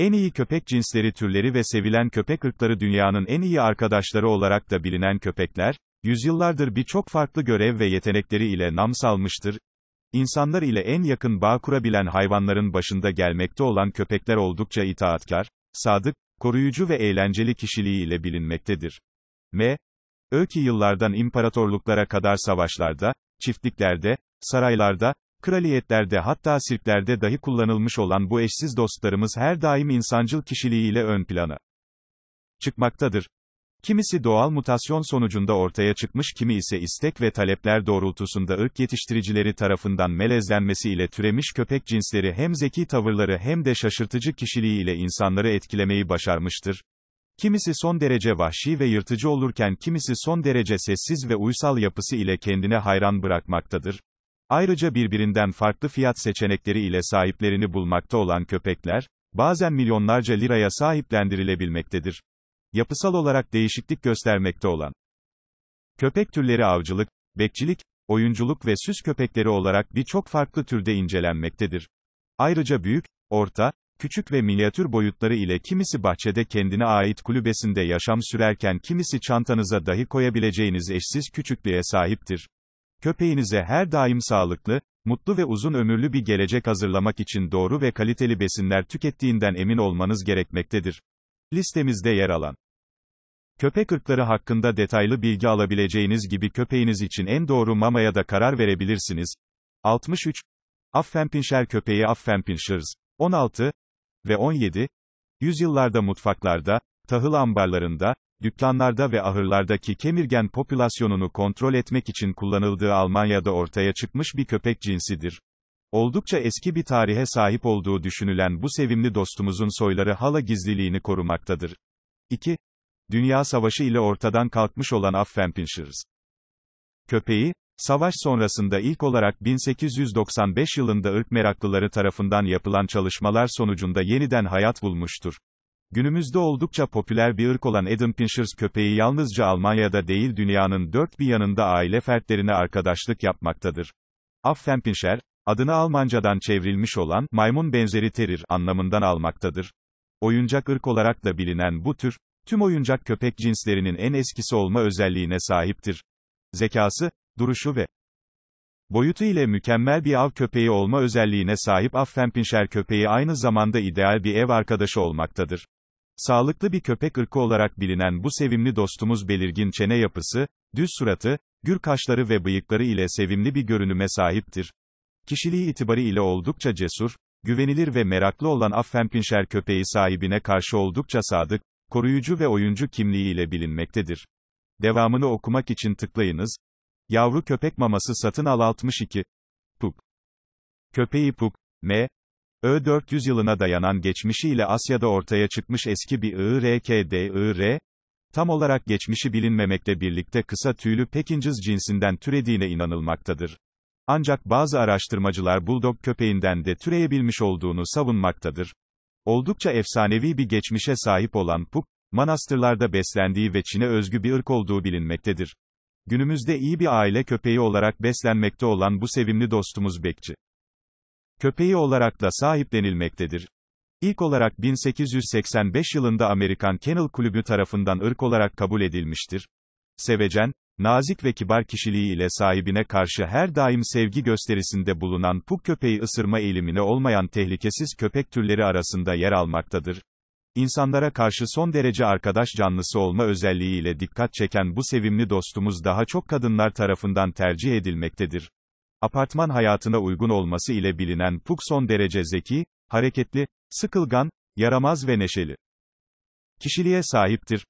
En iyi köpek cinsleri türleri ve sevilen köpek ırkları dünyanın en iyi arkadaşları olarak da bilinen köpekler, yüzyıllardır birçok farklı görev ve yetenekleri ile nam salmıştır. İnsanlar ile en yakın bağ kurabilen hayvanların başında gelmekte olan köpekler oldukça itaatkar, sadık, koruyucu ve eğlenceli kişiliği ile bilinmektedir. M. Öki yıllardan imparatorluklara kadar savaşlarda, çiftliklerde, saraylarda, Kraliyetlerde hatta sirklerde dahi kullanılmış olan bu eşsiz dostlarımız her daim insancıl kişiliğiyle ön plana çıkmaktadır. Kimisi doğal mutasyon sonucunda ortaya çıkmış kimi ise istek ve talepler doğrultusunda ırk yetiştiricileri tarafından melezlenmesiyle türemiş köpek cinsleri hem zeki tavırları hem de şaşırtıcı kişiliğiyle insanları etkilemeyi başarmıştır. Kimisi son derece vahşi ve yırtıcı olurken kimisi son derece sessiz ve uysal yapısı ile kendine hayran bırakmaktadır. Ayrıca birbirinden farklı fiyat seçenekleri ile sahiplerini bulmakta olan köpekler, bazen milyonlarca liraya sahiplendirilebilmektedir. Yapısal olarak değişiklik göstermekte olan köpek türleri avcılık, bekçilik, oyunculuk ve süs köpekleri olarak birçok farklı türde incelenmektedir. Ayrıca büyük, orta, küçük ve minyatür boyutları ile kimisi bahçede kendine ait kulübesinde yaşam sürerken kimisi çantanıza dahi koyabileceğiniz eşsiz küçüklüğe sahiptir. Köpeğinize her daim sağlıklı, mutlu ve uzun ömürlü bir gelecek hazırlamak için doğru ve kaliteli besinler tükettiğinden emin olmanız gerekmektedir. Listemizde yer alan Köpek ırkları hakkında detaylı bilgi alabileceğiniz gibi köpeğiniz için en doğru mamaya da karar verebilirsiniz. 63. Affenpinşer köpeği Affenpinşirs. 16 ve 17. Yüzyıllarda mutfaklarda, tahıl ambarlarında, dükkanlarda ve ahırlardaki kemirgen popülasyonunu kontrol etmek için kullanıldığı Almanya'da ortaya çıkmış bir köpek cinsidir. Oldukça eski bir tarihe sahip olduğu düşünülen bu sevimli dostumuzun soyları hala gizliliğini korumaktadır. 2. Dünya Savaşı ile ortadan kalkmış olan Affenpinscher's köpeği, savaş sonrasında ilk olarak 1895 yılında ırk meraklıları tarafından yapılan çalışmalar sonucunda yeniden hayat bulmuştur. Günümüzde oldukça popüler bir ırk olan Adam Pinschers köpeği yalnızca Almanya'da değil dünyanın dört bir yanında aile fertlerine arkadaşlık yapmaktadır. Affenpinscher, adını Almancadan çevrilmiş olan, maymun benzeri terir anlamından almaktadır. Oyuncak ırk olarak da bilinen bu tür, tüm oyuncak köpek cinslerinin en eskisi olma özelliğine sahiptir. Zekası, duruşu ve boyutu ile mükemmel bir av köpeği olma özelliğine sahip Affenpinscher köpeği aynı zamanda ideal bir ev arkadaşı olmaktadır. Sağlıklı bir köpek ırkı olarak bilinen bu sevimli dostumuz belirgin çene yapısı, düz suratı, gür kaşları ve bıyıkları ile sevimli bir görünüme sahiptir. Kişiliği itibariyle oldukça cesur, güvenilir ve meraklı olan Affenpinscher köpeği sahibine karşı oldukça sadık, koruyucu ve oyuncu kimliği ile bilinmektedir. Devamını okumak için tıklayınız. Yavru köpek maması satın al 62. Pup. Köpeği Pup, M. Ö 400 yılına dayanan geçmişiyle Asya'da ortaya çıkmış eski bir IRKDIR, tam olarak geçmişi bilinmemekle birlikte kısa tüylü pekinciz cinsinden türediğine inanılmaktadır. Ancak bazı araştırmacılar bulldog köpeğinden de türeyebilmiş olduğunu savunmaktadır. Oldukça efsanevi bir geçmişe sahip olan Puk, manastırlarda beslendiği ve Çin'e özgü bir ırk olduğu bilinmektedir. Günümüzde iyi bir aile köpeği olarak beslenmekte olan bu sevimli dostumuz Bekçi köpeği olarak da sahiplenilmektedir. İlk olarak 1885 yılında Amerikan Kennel Kulübü tarafından ırk olarak kabul edilmiştir. Sevecen, nazik ve kibar kişiliği ile sahibine karşı her daim sevgi gösterisinde bulunan puk köpeği ısırma eğilimine olmayan tehlikesiz köpek türleri arasında yer almaktadır. İnsanlara karşı son derece arkadaş canlısı olma özelliğiyle dikkat çeken bu sevimli dostumuz daha çok kadınlar tarafından tercih edilmektedir apartman hayatına uygun olması ile bilinen Puk son derece zeki, hareketli, sıkılgan, yaramaz ve neşeli kişiliğe sahiptir.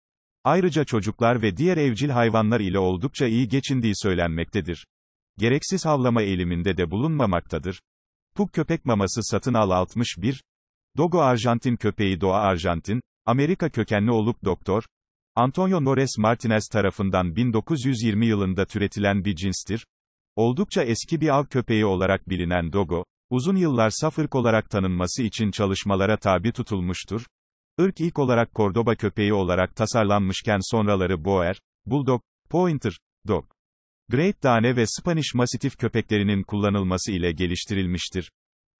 Ayrıca çocuklar ve diğer evcil hayvanlar ile oldukça iyi geçindiği söylenmektedir. Gereksiz havlama eğiliminde de bulunmamaktadır. Puk köpek maması satın al 61. Dogo Arjantin köpeği Doğa Arjantin, Amerika kökenli olup doktor, Antonio Nores Martinez tarafından 1920 yılında türetilen bir cinstir. Oldukça eski bir av köpeği olarak bilinen Dogo, uzun yıllar safırk olarak tanınması için çalışmalara tabi tutulmuştur. Irk ilk olarak Cordoba köpeği olarak tasarlanmışken sonraları Boer, Bulldog, Pointer, Dog. Great Dane ve Spanish Mastiff köpeklerinin kullanılması ile geliştirilmiştir.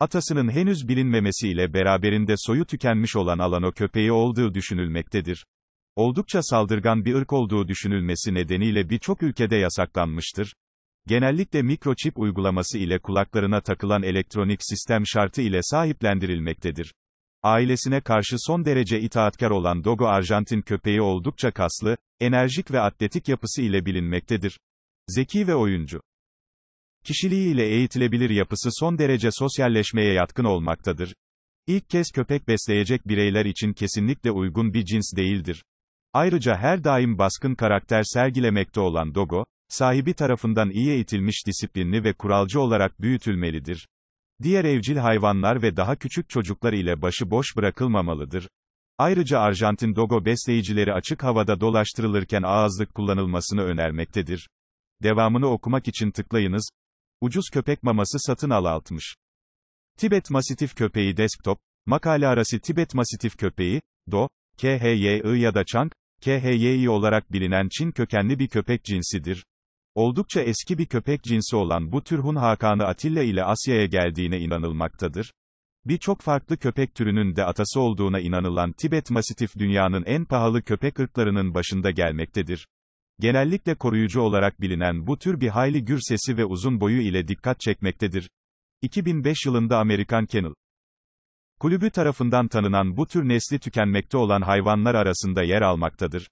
Atasının henüz bilinmemesi ile beraberinde soyu tükenmiş olan Alano köpeği olduğu düşünülmektedir. Oldukça saldırgan bir ırk olduğu düşünülmesi nedeniyle birçok ülkede yasaklanmıştır. Genellikle mikroçip uygulaması ile kulaklarına takılan elektronik sistem şartı ile sahiplendirilmektedir. Ailesine karşı son derece itaatkar olan Dogo Arjantin köpeği oldukça kaslı, enerjik ve atletik yapısı ile bilinmektedir. Zeki ve oyuncu. Kişiliği ile eğitilebilir yapısı son derece sosyalleşmeye yatkın olmaktadır. İlk kez köpek besleyecek bireyler için kesinlikle uygun bir cins değildir. Ayrıca her daim baskın karakter sergilemekte olan Dogo, sahibi tarafından iyi eğitilmiş disiplinli ve kuralcı olarak büyütülmelidir. Diğer evcil hayvanlar ve daha küçük çocuklar ile başı boş bırakılmamalıdır. Ayrıca Arjantin Dogo besleyicileri açık havada dolaştırılırken ağızlık kullanılmasını önermektedir. Devamını okumak için tıklayınız. Ucuz köpek maması satın al 60. Tibet Masitif Köpeği Desktop, makale arası Tibet Masitif Köpeği, Do, KHYI ya da Chang, KHYI olarak bilinen Çin kökenli bir köpek cinsidir. Oldukça eski bir köpek cinsi olan bu tür Hun Hakanı Atilla ile Asya'ya geldiğine inanılmaktadır. Birçok farklı köpek türünün de atası olduğuna inanılan Tibet Mastif dünyanın en pahalı köpek ırklarının başında gelmektedir. Genellikle koruyucu olarak bilinen bu tür bir hayli gür sesi ve uzun boyu ile dikkat çekmektedir. 2005 yılında Amerikan Kennel Kulübü tarafından tanınan bu tür nesli tükenmekte olan hayvanlar arasında yer almaktadır.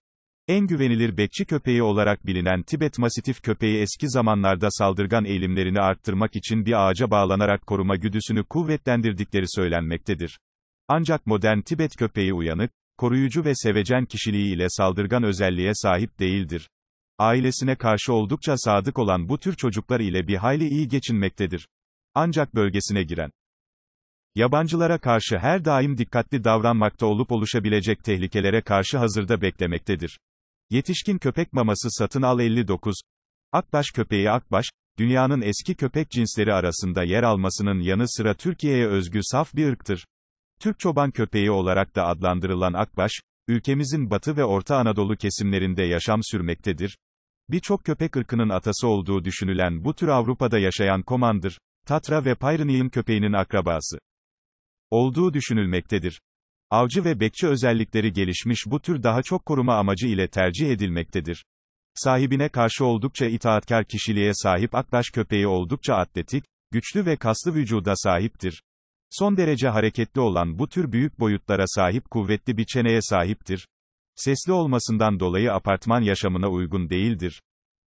En güvenilir bekçi köpeği olarak bilinen Tibet Masitif köpeği eski zamanlarda saldırgan eğilimlerini arttırmak için bir ağaca bağlanarak koruma güdüsünü kuvvetlendirdikleri söylenmektedir. Ancak modern Tibet köpeği uyanık, koruyucu ve sevecen kişiliği ile saldırgan özelliğe sahip değildir. Ailesine karşı oldukça sadık olan bu tür çocuklar ile bir hayli iyi geçinmektedir. Ancak bölgesine giren yabancılara karşı her daim dikkatli davranmakta olup oluşabilecek tehlikelere karşı hazırda beklemektedir. Yetişkin köpek maması satın al 59. Akbaş köpeği Akbaş, dünyanın eski köpek cinsleri arasında yer almasının yanı sıra Türkiye'ye özgü saf bir ırktır. Türk çoban köpeği olarak da adlandırılan Akbaş, ülkemizin batı ve Orta Anadolu kesimlerinde yaşam sürmektedir. Birçok köpek ırkının atası olduğu düşünülen bu tür Avrupa'da yaşayan komandır, Tatra ve Pyrenee'in köpeğinin akrabası olduğu düşünülmektedir. Avcı ve bekçi özellikleri gelişmiş bu tür daha çok koruma amacı ile tercih edilmektedir. Sahibine karşı oldukça itaatkar kişiliğe sahip akbaş köpeği oldukça atletik, güçlü ve kaslı vücuda sahiptir. Son derece hareketli olan bu tür büyük boyutlara sahip kuvvetli bir çeneye sahiptir. Sesli olmasından dolayı apartman yaşamına uygun değildir.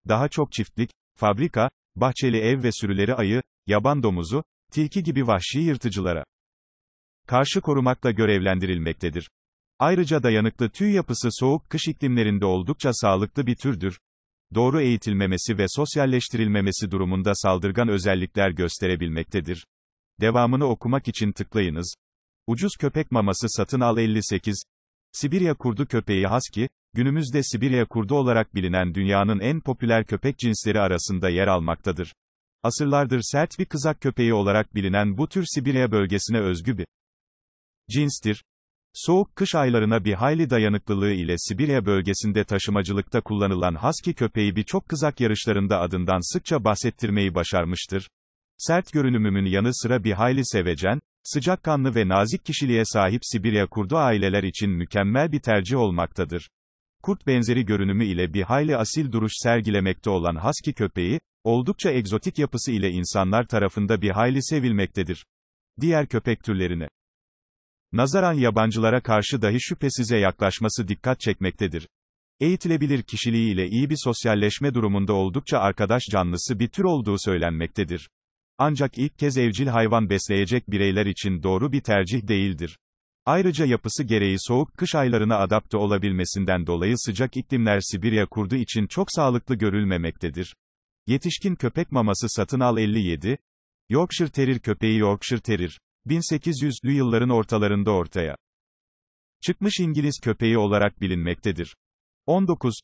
Daha çok çiftlik, fabrika, bahçeli ev ve sürüleri ayı, yaban domuzu, tilki gibi vahşi yırtıcılara karşı korumakla görevlendirilmektedir. Ayrıca dayanıklı tüy yapısı soğuk kış iklimlerinde oldukça sağlıklı bir türdür. Doğru eğitilmemesi ve sosyalleştirilmemesi durumunda saldırgan özellikler gösterebilmektedir. Devamını okumak için tıklayınız. Ucuz köpek maması satın al 58. Sibirya kurdu köpeği Husky, günümüzde Sibirya kurdu olarak bilinen dünyanın en popüler köpek cinsleri arasında yer almaktadır. Asırlardır sert bir kızak köpeği olarak bilinen bu tür Sibirya bölgesine özgü bir cinstir. Soğuk kış aylarına bir hayli dayanıklılığı ile Sibirya bölgesinde taşımacılıkta kullanılan Husky köpeği birçok kızak yarışlarında adından sıkça bahsettirmeyi başarmıştır. Sert görünümümün yanı sıra bir hayli sevecen, sıcakkanlı ve nazik kişiliğe sahip Sibirya kurdu aileler için mükemmel bir tercih olmaktadır. Kurt benzeri görünümü ile bir hayli asil duruş sergilemekte olan Husky köpeği, oldukça egzotik yapısı ile insanlar tarafında bir hayli sevilmektedir. Diğer köpek türlerine Nazaran yabancılara karşı dahi şüphesize yaklaşması dikkat çekmektedir. Eğitilebilir kişiliğiyle iyi bir sosyalleşme durumunda oldukça arkadaş canlısı bir tür olduğu söylenmektedir. Ancak ilk kez evcil hayvan besleyecek bireyler için doğru bir tercih değildir. Ayrıca yapısı gereği soğuk kış aylarına adapte olabilmesinden dolayı sıcak iklimler Sibirya kurdu için çok sağlıklı görülmemektedir. Yetişkin köpek maması satın al 57, Yorkshire Terrier köpeği Yorkshire Terrier 1800'lü yılların ortalarında ortaya çıkmış İngiliz köpeği olarak bilinmektedir. 19.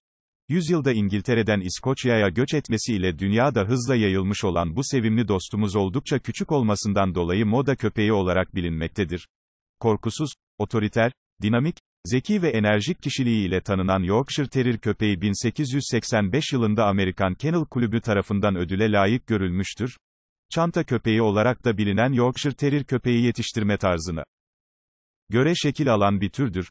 Yüzyılda İngiltere'den İskoçya'ya göç etmesiyle dünyada hızla yayılmış olan bu sevimli dostumuz oldukça küçük olmasından dolayı moda köpeği olarak bilinmektedir. Korkusuz, otoriter, dinamik, zeki ve enerjik kişiliği ile tanınan Yorkshire Terrier köpeği 1885 yılında Amerikan Kennel Kulübü tarafından ödüle layık görülmüştür. Çanta köpeği olarak da bilinen Yorkshire Terrier köpeği yetiştirme tarzını göre şekil alan bir türdür.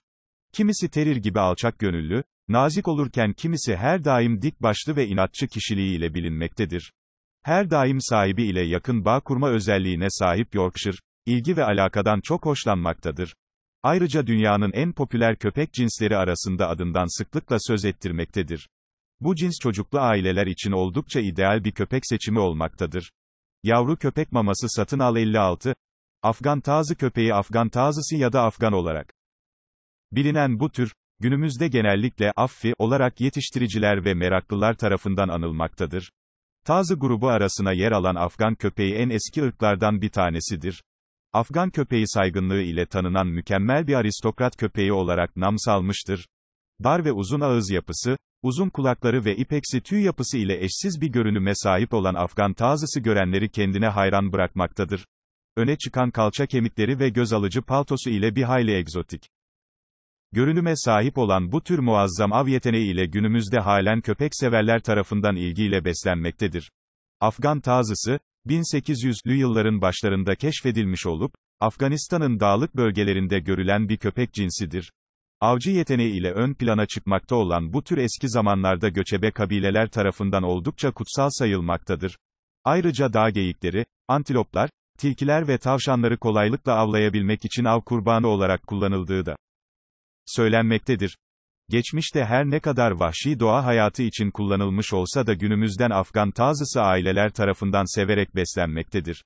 Kimisi terir gibi alçak gönüllü, nazik olurken kimisi her daim dik başlı ve inatçı kişiliğiyle bilinmektedir. Her daim sahibi ile yakın bağ kurma özelliğine sahip Yorkshire, ilgi ve alakadan çok hoşlanmaktadır. Ayrıca dünyanın en popüler köpek cinsleri arasında adından sıklıkla söz ettirmektedir. Bu cins çocuklu aileler için oldukça ideal bir köpek seçimi olmaktadır. Yavru köpek maması satın al 56. Afgan tazı köpeği Afgan tazısı ya da Afgan olarak. Bilinen bu tür, günümüzde genellikle affi olarak yetiştiriciler ve meraklılar tarafından anılmaktadır. Tazı grubu arasına yer alan Afgan köpeği en eski ırklardan bir tanesidir. Afgan köpeği saygınlığı ile tanınan mükemmel bir aristokrat köpeği olarak nam salmıştır. Dar ve uzun ağız yapısı, Uzun kulakları ve ipeksi tüy yapısı ile eşsiz bir görünüme sahip olan Afgan tazısı görenleri kendine hayran bırakmaktadır. Öne çıkan kalça kemikleri ve göz alıcı paltosu ile bir hayli egzotik. Görünüme sahip olan bu tür muazzam av yeteneği ile günümüzde halen köpek severler tarafından ilgiyle beslenmektedir. Afgan tazısı, 1800'lü yılların başlarında keşfedilmiş olup, Afganistan'ın dağlık bölgelerinde görülen bir köpek cinsidir. Avcı yeteneği ile ön plana çıkmakta olan bu tür eski zamanlarda göçebe kabileler tarafından oldukça kutsal sayılmaktadır. Ayrıca dağ geyikleri, antiloplar, tilkiler ve tavşanları kolaylıkla avlayabilmek için av kurbanı olarak kullanıldığı da söylenmektedir. Geçmişte her ne kadar vahşi doğa hayatı için kullanılmış olsa da günümüzden Afgan tazısı aileler tarafından severek beslenmektedir.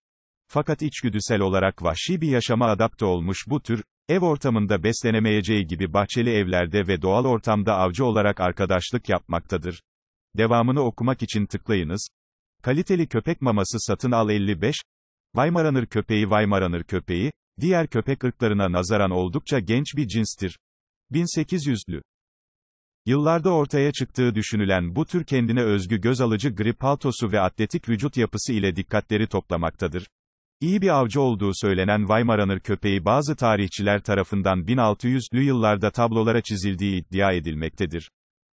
Fakat içgüdüsel olarak vahşi bir yaşama adapte olmuş bu tür, Ev ortamında beslenemeyeceği gibi bahçeli evlerde ve doğal ortamda avcı olarak arkadaşlık yapmaktadır. Devamını okumak için tıklayınız. Kaliteli köpek maması satın al 55. Weimaraner köpeği Weimaraner köpeği, diğer köpek ırklarına nazaran oldukça genç bir cinstir. 1800'lü Yıllarda ortaya çıktığı düşünülen bu tür kendine özgü göz alıcı gri paltosu ve atletik vücut yapısı ile dikkatleri toplamaktadır. İyi bir avcı olduğu söylenen Weimaraner köpeği bazı tarihçiler tarafından 1600'lü yıllarda tablolara çizildiği iddia edilmektedir.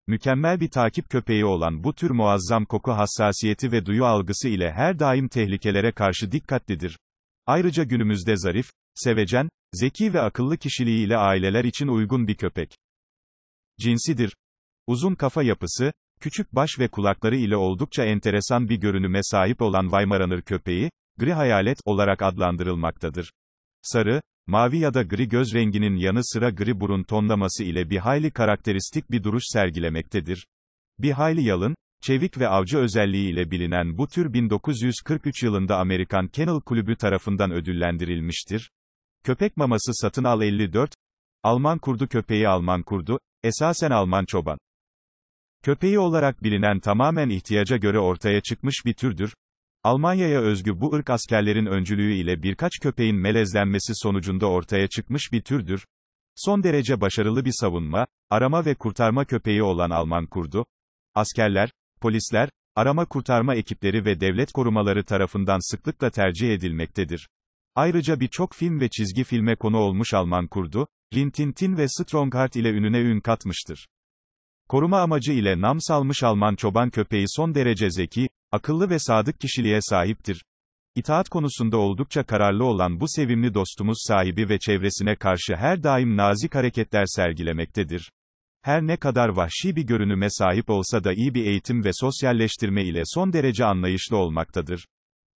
Mükemmel bir takip köpeği olan bu tür muazzam koku hassasiyeti ve duyu algısı ile her daim tehlikelere karşı dikkatlidir. Ayrıca günümüzde zarif, sevecen, zeki ve akıllı kişiliği ile aileler için uygun bir köpek. Cinsidir. Uzun kafa yapısı, küçük baş ve kulakları ile oldukça enteresan bir görünüme sahip olan Weimaraner köpeği, gri hayalet olarak adlandırılmaktadır. Sarı, mavi ya da gri göz renginin yanı sıra gri burun tonlaması ile bir hayli karakteristik bir duruş sergilemektedir. Bir hayli yalın, çevik ve avcı özelliği ile bilinen bu tür 1943 yılında Amerikan Kennel Kulübü tarafından ödüllendirilmiştir. Köpek maması satın al 54, Alman kurdu köpeği Alman kurdu, esasen Alman çoban. Köpeği olarak bilinen tamamen ihtiyaca göre ortaya çıkmış bir türdür, Almanya'ya özgü bu ırk askerlerin öncülüğü ile birkaç köpeğin melezlenmesi sonucunda ortaya çıkmış bir türdür. Son derece başarılı bir savunma, arama ve kurtarma köpeği olan Alman kurdu. Askerler, polisler, arama kurtarma ekipleri ve devlet korumaları tarafından sıklıkla tercih edilmektedir. Ayrıca birçok film ve çizgi filme konu olmuş Alman kurdu, Rintintin ve Strongheart ile ününe ün katmıştır. Koruma amacı ile nam salmış Alman çoban köpeği son derece zeki, akıllı ve sadık kişiliğe sahiptir. İtaat konusunda oldukça kararlı olan bu sevimli dostumuz sahibi ve çevresine karşı her daim nazik hareketler sergilemektedir. Her ne kadar vahşi bir görünüme sahip olsa da iyi bir eğitim ve sosyalleştirme ile son derece anlayışlı olmaktadır.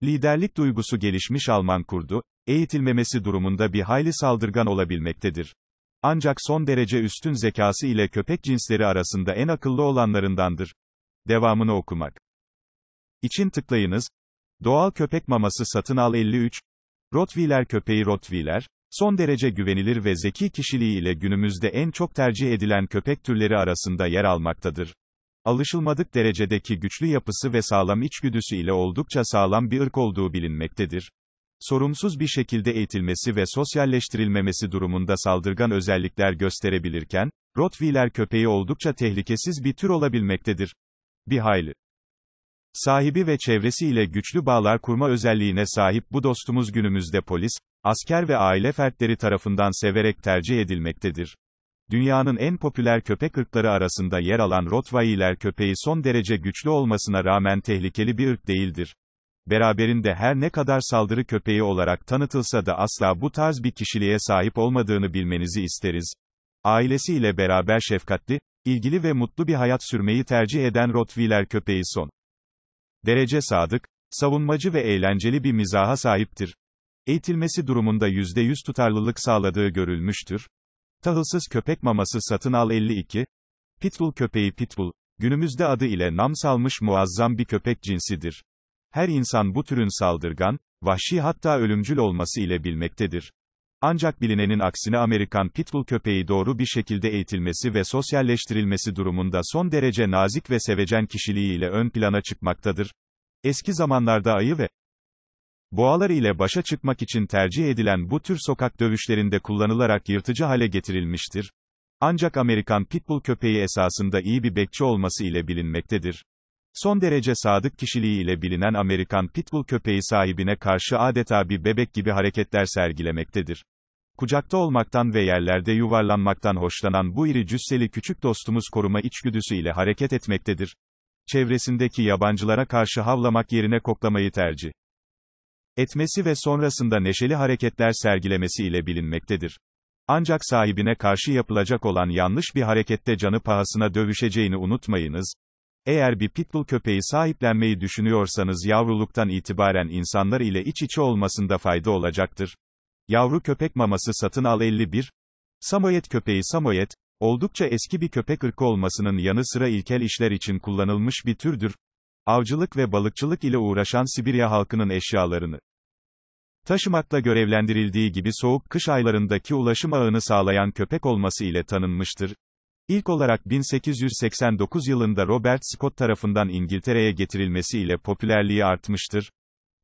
Liderlik duygusu gelişmiş Alman kurdu, eğitilmemesi durumunda bir hayli saldırgan olabilmektedir. Ancak son derece üstün zekası ile köpek cinsleri arasında en akıllı olanlarındandır. Devamını okumak için tıklayınız. Doğal köpek maması satın al 53. Rottweiler köpeği Rottweiler, son derece güvenilir ve zeki kişiliği ile günümüzde en çok tercih edilen köpek türleri arasında yer almaktadır. Alışılmadık derecedeki güçlü yapısı ve sağlam içgüdüsü ile oldukça sağlam bir ırk olduğu bilinmektedir. Sorumsuz bir şekilde eğitilmesi ve sosyalleştirilmemesi durumunda saldırgan özellikler gösterebilirken, Rottweiler köpeği oldukça tehlikesiz bir tür olabilmektedir. Bir hayli sahibi ve çevresi ile güçlü bağlar kurma özelliğine sahip bu dostumuz günümüzde polis, asker ve aile fertleri tarafından severek tercih edilmektedir. Dünyanın en popüler köpek ırkları arasında yer alan Rottweiler köpeği son derece güçlü olmasına rağmen tehlikeli bir ırk değildir. Beraberinde her ne kadar saldırı köpeği olarak tanıtılsa da asla bu tarz bir kişiliğe sahip olmadığını bilmenizi isteriz. Ailesiyle beraber şefkatli, ilgili ve mutlu bir hayat sürmeyi tercih eden Rottweiler köpeği son derece sadık, savunmacı ve eğlenceli bir mizaha sahiptir. Eğitilmesi durumunda %100 tutarlılık sağladığı görülmüştür. Tahılsız köpek maması satın al 52. Pitbull köpeği Pitbull, günümüzde adı ile nam salmış muazzam bir köpek cinsidir. Her insan bu türün saldırgan, vahşi hatta ölümcül olması ile bilmektedir. Ancak bilinenin aksine Amerikan Pitbull köpeği doğru bir şekilde eğitilmesi ve sosyalleştirilmesi durumunda son derece nazik ve sevecen kişiliğiyle ön plana çıkmaktadır. Eski zamanlarda ayı ve boğalar ile başa çıkmak için tercih edilen bu tür sokak dövüşlerinde kullanılarak yırtıcı hale getirilmiştir. Ancak Amerikan Pitbull köpeği esasında iyi bir bekçi olması ile bilinmektedir. Son derece sadık kişiliğiyle bilinen Amerikan Pitbull köpeği sahibine karşı adeta bir bebek gibi hareketler sergilemektedir. Kucakta olmaktan ve yerlerde yuvarlanmaktan hoşlanan bu iri cüsseli küçük dostumuz koruma içgüdüsü ile hareket etmektedir. Çevresindeki yabancılara karşı havlamak yerine koklamayı tercih etmesi ve sonrasında neşeli hareketler sergilemesi ile bilinmektedir. Ancak sahibine karşı yapılacak olan yanlış bir harekette canı pahasına dövüşeceğini unutmayınız. Eğer bir pitbull köpeği sahiplenmeyi düşünüyorsanız yavruluktan itibaren insanlar ile iç içe olmasında fayda olacaktır. Yavru köpek maması satın al 51. Samoyet köpeği Samoyet, oldukça eski bir köpek ırkı olmasının yanı sıra ilkel işler için kullanılmış bir türdür. Avcılık ve balıkçılık ile uğraşan Sibirya halkının eşyalarını taşımakla görevlendirildiği gibi soğuk kış aylarındaki ulaşım ağını sağlayan köpek olması ile tanınmıştır. İlk olarak 1889 yılında Robert Scott tarafından İngiltere'ye getirilmesiyle popülerliği artmıştır.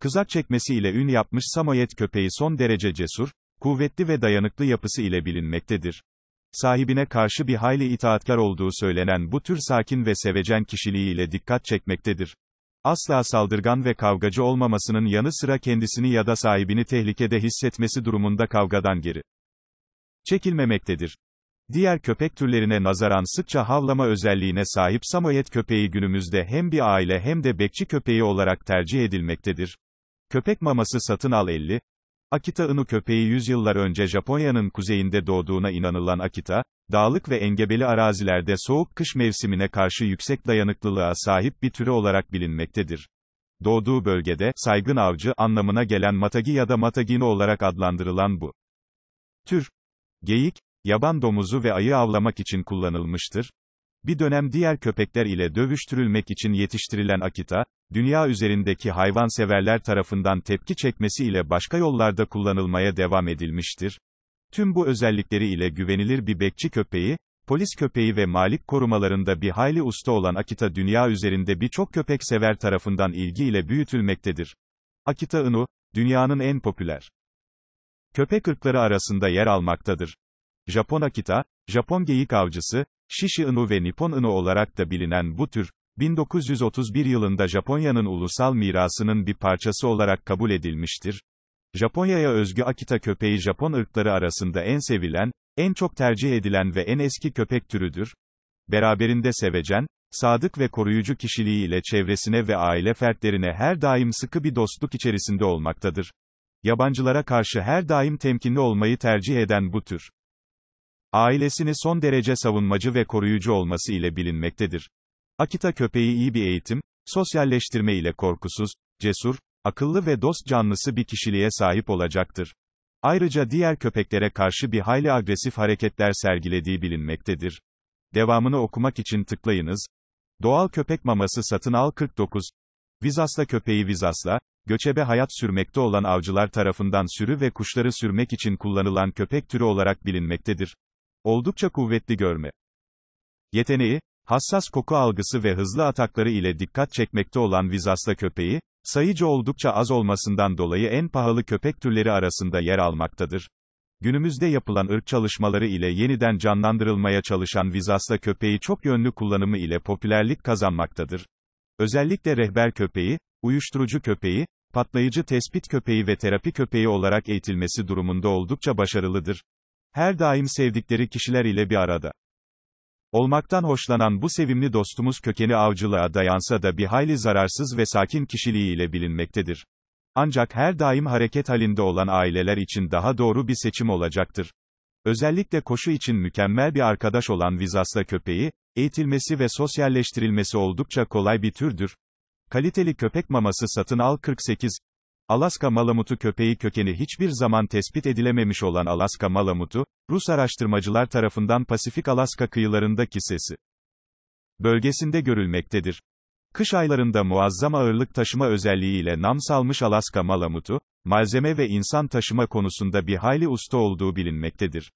Kızak çekmesiyle ün yapmış Samoyed köpeği son derece cesur, kuvvetli ve dayanıklı yapısı ile bilinmektedir. Sahibine karşı bir hayli itaatkar olduğu söylenen bu tür sakin ve sevecen kişiliğiyle dikkat çekmektedir. Asla saldırgan ve kavgacı olmamasının yanı sıra kendisini ya da sahibini tehlikede hissetmesi durumunda kavgadan geri çekilmemektedir. Diğer köpek türlerine nazaran sıkça havlama özelliğine sahip Samoyed köpeği günümüzde hem bir aile hem de bekçi köpeği olarak tercih edilmektedir. Köpek maması satın al 50. Akita inu köpeği yüzyıllar önce Japonya'nın kuzeyinde doğduğuna inanılan Akita, dağlık ve engebeli arazilerde soğuk kış mevsimine karşı yüksek dayanıklılığa sahip bir türü olarak bilinmektedir. Doğduğu bölgede, saygın avcı anlamına gelen matagi ya da matagino olarak adlandırılan bu tür, geyik, yaban domuzu ve ayı avlamak için kullanılmıştır. Bir dönem diğer köpekler ile dövüştürülmek için yetiştirilen Akita, dünya üzerindeki hayvanseverler tarafından tepki çekmesiyle başka yollarda kullanılmaya devam edilmiştir. Tüm bu özellikleri ile güvenilir bir bekçi köpeği, polis köpeği ve malik korumalarında bir hayli usta olan Akita dünya üzerinde birçok köpek sever tarafından ilgiyle büyütülmektedir. Akita Inu, dünyanın en popüler köpek ırkları arasında yer almaktadır. Japon akita, Japon geyik avcısı, şişi Inu ve Nippon Inu olarak da bilinen bu tür, 1931 yılında Japonya'nın ulusal mirasının bir parçası olarak kabul edilmiştir. Japonya'ya özgü Akita köpeği Japon ırkları arasında en sevilen, en çok tercih edilen ve en eski köpek türüdür. Beraberinde sevecen, sadık ve koruyucu kişiliği ile çevresine ve aile fertlerine her daim sıkı bir dostluk içerisinde olmaktadır. Yabancılara karşı her daim temkinli olmayı tercih eden bu tür Ailesini son derece savunmacı ve koruyucu olması ile bilinmektedir. Akita köpeği iyi bir eğitim, sosyalleştirme ile korkusuz, cesur, akıllı ve dost canlısı bir kişiliğe sahip olacaktır. Ayrıca diğer köpeklere karşı bir hayli agresif hareketler sergilediği bilinmektedir. Devamını okumak için tıklayınız. Doğal köpek maması satın al 49. Vizasla köpeği vizasla, göçebe hayat sürmekte olan avcılar tarafından sürü ve kuşları sürmek için kullanılan köpek türü olarak bilinmektedir. Oldukça kuvvetli görme. Yeteneği, hassas koku algısı ve hızlı atakları ile dikkat çekmekte olan vizasla köpeği, sayıca oldukça az olmasından dolayı en pahalı köpek türleri arasında yer almaktadır. Günümüzde yapılan ırk çalışmaları ile yeniden canlandırılmaya çalışan vizasla köpeği çok yönlü kullanımı ile popülerlik kazanmaktadır. Özellikle rehber köpeği, uyuşturucu köpeği, patlayıcı tespit köpeği ve terapi köpeği olarak eğitilmesi durumunda oldukça başarılıdır her daim sevdikleri kişiler ile bir arada. Olmaktan hoşlanan bu sevimli dostumuz kökeni avcılığa dayansa da bir hayli zararsız ve sakin kişiliği ile bilinmektedir. Ancak her daim hareket halinde olan aileler için daha doğru bir seçim olacaktır. Özellikle koşu için mükemmel bir arkadaş olan Vizasla köpeği, eğitilmesi ve sosyalleştirilmesi oldukça kolay bir türdür. Kaliteli köpek maması satın al 48, Alaska Malamutu köpeği kökeni hiçbir zaman tespit edilememiş olan Alaska Malamutu, Rus araştırmacılar tarafından Pasifik Alaska kıyılarındaki sesi bölgesinde görülmektedir. Kış aylarında muazzam ağırlık taşıma özelliğiyle nam salmış Alaska Malamutu, malzeme ve insan taşıma konusunda bir hayli usta olduğu bilinmektedir.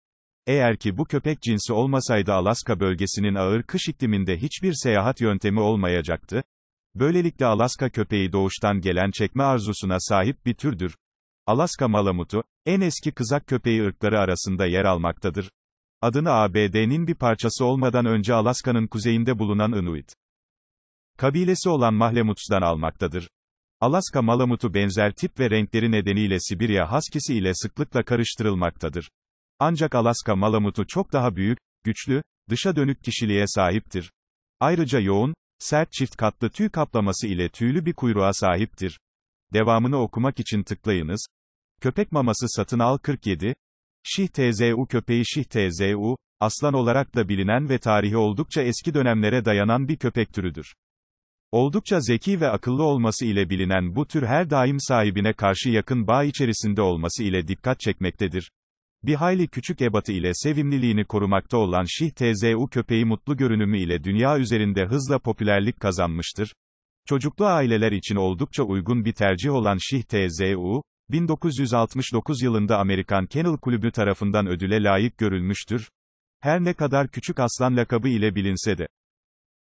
Eğer ki bu köpek cinsi olmasaydı Alaska bölgesinin ağır kış ikliminde hiçbir seyahat yöntemi olmayacaktı, Böylelikle Alaska köpeği doğuştan gelen çekme arzusuna sahip bir türdür. Alaska Malamutu, en eski kızak köpeği ırkları arasında yer almaktadır. Adını ABD'nin bir parçası olmadan önce Alaska'nın kuzeyinde bulunan Inuit kabilesi olan Mahlemuts'dan almaktadır. Alaska Malamutu benzer tip ve renkleri nedeniyle Sibirya Haskisi ile sıklıkla karıştırılmaktadır. Ancak Alaska Malamutu çok daha büyük, güçlü, dışa dönük kişiliğe sahiptir. Ayrıca yoğun, Sert çift katlı tüy kaplaması ile tüylü bir kuyruğa sahiptir. Devamını okumak için tıklayınız. Köpek maması satın al 47. Şih TZU köpeği Şih TZU, aslan olarak da bilinen ve tarihi oldukça eski dönemlere dayanan bir köpek türüdür. Oldukça zeki ve akıllı olması ile bilinen bu tür her daim sahibine karşı yakın bağ içerisinde olması ile dikkat çekmektedir. Bir hayli küçük ebatı ile sevimliliğini korumakta olan Şih TZU köpeği mutlu görünümü ile dünya üzerinde hızla popülerlik kazanmıştır. Çocuklu aileler için oldukça uygun bir tercih olan Şih TZU, 1969 yılında Amerikan Kennel Kulübü tarafından ödüle layık görülmüştür. Her ne kadar küçük aslan lakabı ile bilinse de.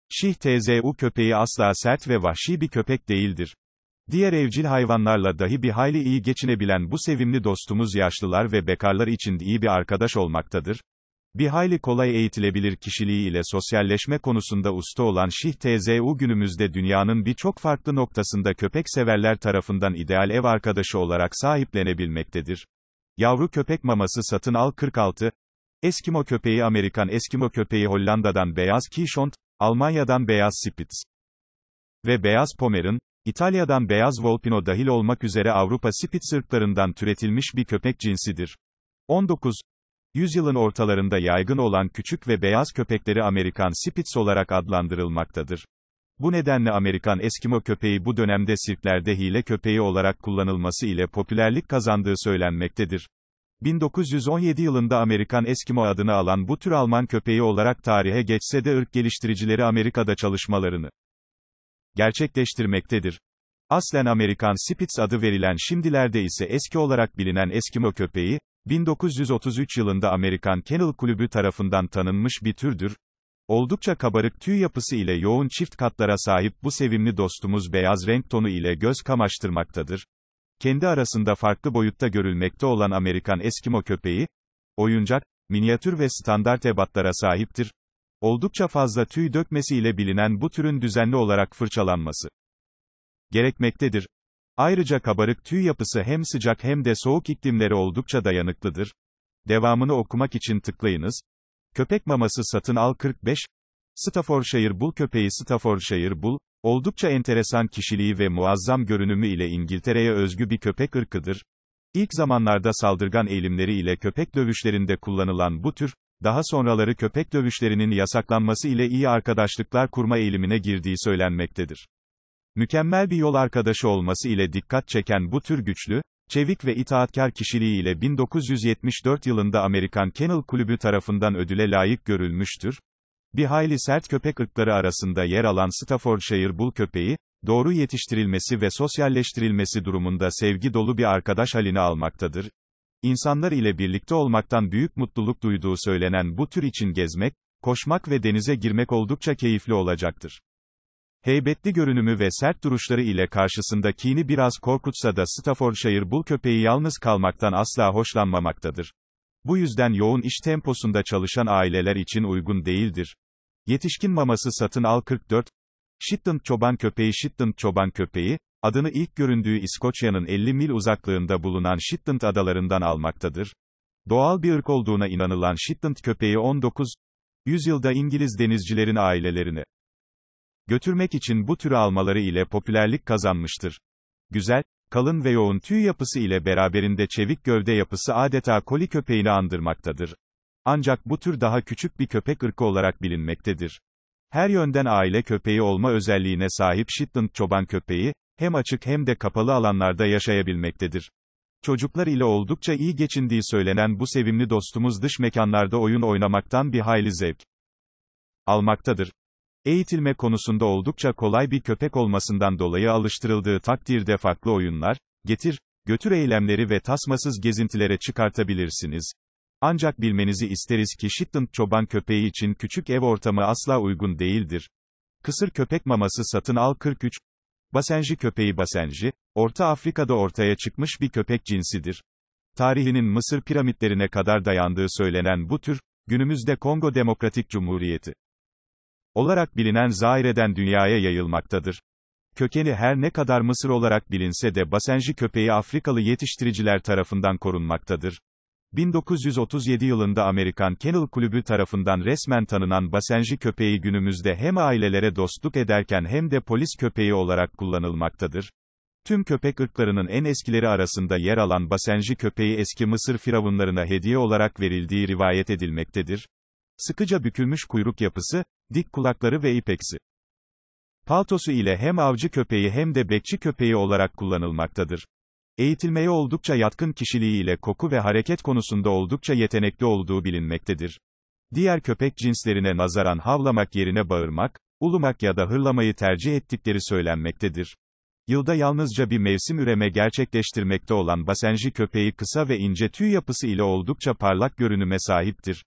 Şih TZU köpeği asla sert ve vahşi bir köpek değildir. Diğer evcil hayvanlarla dahi bir hayli iyi geçinebilen bu sevimli dostumuz yaşlılar ve bekarlar için iyi bir arkadaş olmaktadır. Bir hayli kolay eğitilebilir kişiliği ile sosyalleşme konusunda usta olan Şih TZU günümüzde dünyanın birçok farklı noktasında köpek severler tarafından ideal ev arkadaşı olarak sahiplenebilmektedir. Yavru köpek maması satın al 46, Eskimo köpeği Amerikan Eskimo köpeği Hollanda'dan beyaz Kişont, Almanya'dan beyaz Spitz ve beyaz Pomerin. İtalya'dan beyaz Volpino dahil olmak üzere Avrupa Spitzerklarından türetilmiş bir köpek cinsidir. 19. Yüzyılın ortalarında yaygın olan küçük ve beyaz köpekleri Amerikan Spitz olarak adlandırılmaktadır. Bu nedenle Amerikan Eskimo köpeği bu dönemde sirklerde hile köpeği olarak kullanılması ile popülerlik kazandığı söylenmektedir. 1917 yılında Amerikan Eskimo adını alan bu tür Alman köpeği olarak tarihe geçse de ırk geliştiricileri Amerika'da çalışmalarını gerçekleştirmektedir. Aslen Amerikan Spitz adı verilen şimdilerde ise eski olarak bilinen Eskimo köpeği, 1933 yılında Amerikan Kennel Kulübü tarafından tanınmış bir türdür. Oldukça kabarık tüy yapısı ile yoğun çift katlara sahip bu sevimli dostumuz beyaz renk tonu ile göz kamaştırmaktadır. Kendi arasında farklı boyutta görülmekte olan Amerikan Eskimo köpeği, oyuncak, minyatür ve standart ebatlara sahiptir. Oldukça fazla tüy dökmesiyle bilinen bu türün düzenli olarak fırçalanması gerekmektedir. Ayrıca kabarık tüy yapısı hem sıcak hem de soğuk iklimlere oldukça dayanıklıdır. Devamını okumak için tıklayınız. Köpek maması satın al 45. Staffordshire Bull köpeği Staffordshire Bull, oldukça enteresan kişiliği ve muazzam görünümü ile İngiltere'ye özgü bir köpek ırkıdır. İlk zamanlarda saldırgan eğilimleri ile köpek dövüşlerinde kullanılan bu tür, daha sonraları köpek dövüşlerinin yasaklanması ile iyi arkadaşlıklar kurma eğilimine girdiği söylenmektedir. Mükemmel bir yol arkadaşı olması ile dikkat çeken bu tür güçlü, çevik ve itaatkar kişiliği ile 1974 yılında Amerikan Kennel Kulübü tarafından ödüle layık görülmüştür. Bir hayli sert köpek ırkları arasında yer alan Staffordshire Bull köpeği, doğru yetiştirilmesi ve sosyalleştirilmesi durumunda sevgi dolu bir arkadaş halini almaktadır. İnsanlar ile birlikte olmaktan büyük mutluluk duyduğu söylenen bu tür için gezmek, koşmak ve denize girmek oldukça keyifli olacaktır. Heybetli görünümü ve sert duruşları ile karşısında kini biraz korkutsa da Staffordshire Bull köpeği yalnız kalmaktan asla hoşlanmamaktadır. Bu yüzden yoğun iş temposunda çalışan aileler için uygun değildir. Yetişkin maması satın al 44. Shitton çoban köpeği Shitton çoban köpeği, Adını ilk göründüğü İskoçya'nın 50 mil uzaklığında bulunan Shetland adalarından almaktadır. Doğal bir ırk olduğuna inanılan Shetland köpeği 19. yüzyılda İngiliz denizcilerin ailelerini götürmek için bu türü almaları ile popülerlik kazanmıştır. Güzel, kalın ve yoğun tüy yapısı ile beraberinde çevik gövde yapısı adeta koli köpeğini andırmaktadır. Ancak bu tür daha küçük bir köpek ırkı olarak bilinmektedir. Her yönden aile köpeği olma özelliğine sahip Shetland çoban köpeği, hem açık hem de kapalı alanlarda yaşayabilmektedir. Çocuklar ile oldukça iyi geçindiği söylenen bu sevimli dostumuz dış mekanlarda oyun oynamaktan bir hayli zevk almaktadır. Eğitilme konusunda oldukça kolay bir köpek olmasından dolayı alıştırıldığı takdirde farklı oyunlar, getir, götür eylemleri ve tasmasız gezintilere çıkartabilirsiniz. Ancak bilmenizi isteriz ki Shetland çoban köpeği için küçük ev ortamı asla uygun değildir. Kısır köpek maması satın al 43, Basenji köpeği Basenji, Orta Afrika'da ortaya çıkmış bir köpek cinsidir. Tarihinin Mısır piramitlerine kadar dayandığı söylenen bu tür, günümüzde Kongo Demokratik Cumhuriyeti olarak bilinen Zaire'den dünyaya yayılmaktadır. Kökeni her ne kadar Mısır olarak bilinse de Basenji köpeği Afrikalı yetiştiriciler tarafından korunmaktadır. 1937 yılında Amerikan Kennel Kulübü tarafından resmen tanınan basenji köpeği günümüzde hem ailelere dostluk ederken hem de polis köpeği olarak kullanılmaktadır. Tüm köpek ırklarının en eskileri arasında yer alan basenji köpeği eski Mısır firavunlarına hediye olarak verildiği rivayet edilmektedir. Sıkıca bükülmüş kuyruk yapısı, dik kulakları ve ipeksi. Paltosu ile hem avcı köpeği hem de bekçi köpeği olarak kullanılmaktadır. Eğitilmeye oldukça yatkın kişiliğiyle koku ve hareket konusunda oldukça yetenekli olduğu bilinmektedir. Diğer köpek cinslerine nazaran havlamak yerine bağırmak, ulumak ya da hırlamayı tercih ettikleri söylenmektedir. Yılda yalnızca bir mevsim üreme gerçekleştirmekte olan basenji köpeği kısa ve ince tüy yapısı ile oldukça parlak görünüme sahiptir.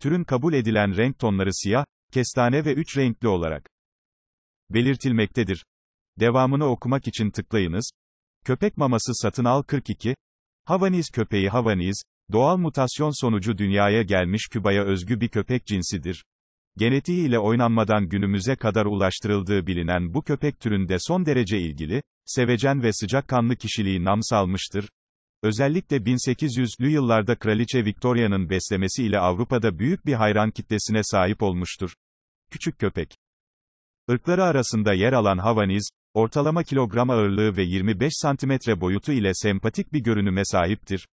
Türün kabul edilen renk tonları siyah, kestane ve üç renkli olarak belirtilmektedir. Devamını okumak için tıklayınız. Köpek maması satın al 42. Havaniz köpeği Havaniz, doğal mutasyon sonucu dünyaya gelmiş Küba'ya özgü bir köpek cinsidir. Genetiği ile oynanmadan günümüze kadar ulaştırıldığı bilinen bu köpek türünde son derece ilgili, sevecen ve sıcakkanlı kişiliği nam salmıştır. Özellikle 1800'lü yıllarda Kraliçe Victoria'nın beslemesi ile Avrupa'da büyük bir hayran kitlesine sahip olmuştur. Küçük köpek. Irkları arasında yer alan Havaniz, Ortalama kilogram ağırlığı ve 25 santimetre boyutu ile sempatik bir görünüme sahiptir.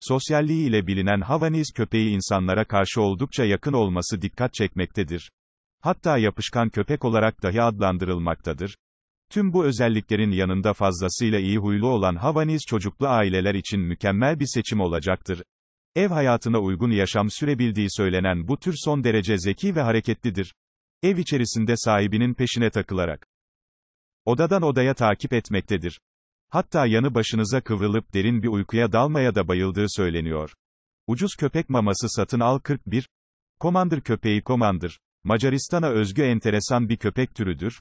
Sosyalliği ile bilinen Havanese köpeği insanlara karşı oldukça yakın olması dikkat çekmektedir. Hatta yapışkan köpek olarak dahi adlandırılmaktadır. Tüm bu özelliklerin yanında fazlasıyla iyi huylu olan Havanese çocuklu aileler için mükemmel bir seçim olacaktır. Ev hayatına uygun yaşam sürebildiği söylenen bu tür son derece zeki ve hareketlidir. Ev içerisinde sahibinin peşine takılarak Odadan odaya takip etmektedir. Hatta yanı başınıza kıvrılıp derin bir uykuya dalmaya da bayıldığı söyleniyor. Ucuz köpek maması satın al 41. Komandır köpeği komandır. Macaristan'a özgü enteresan bir köpek türüdür.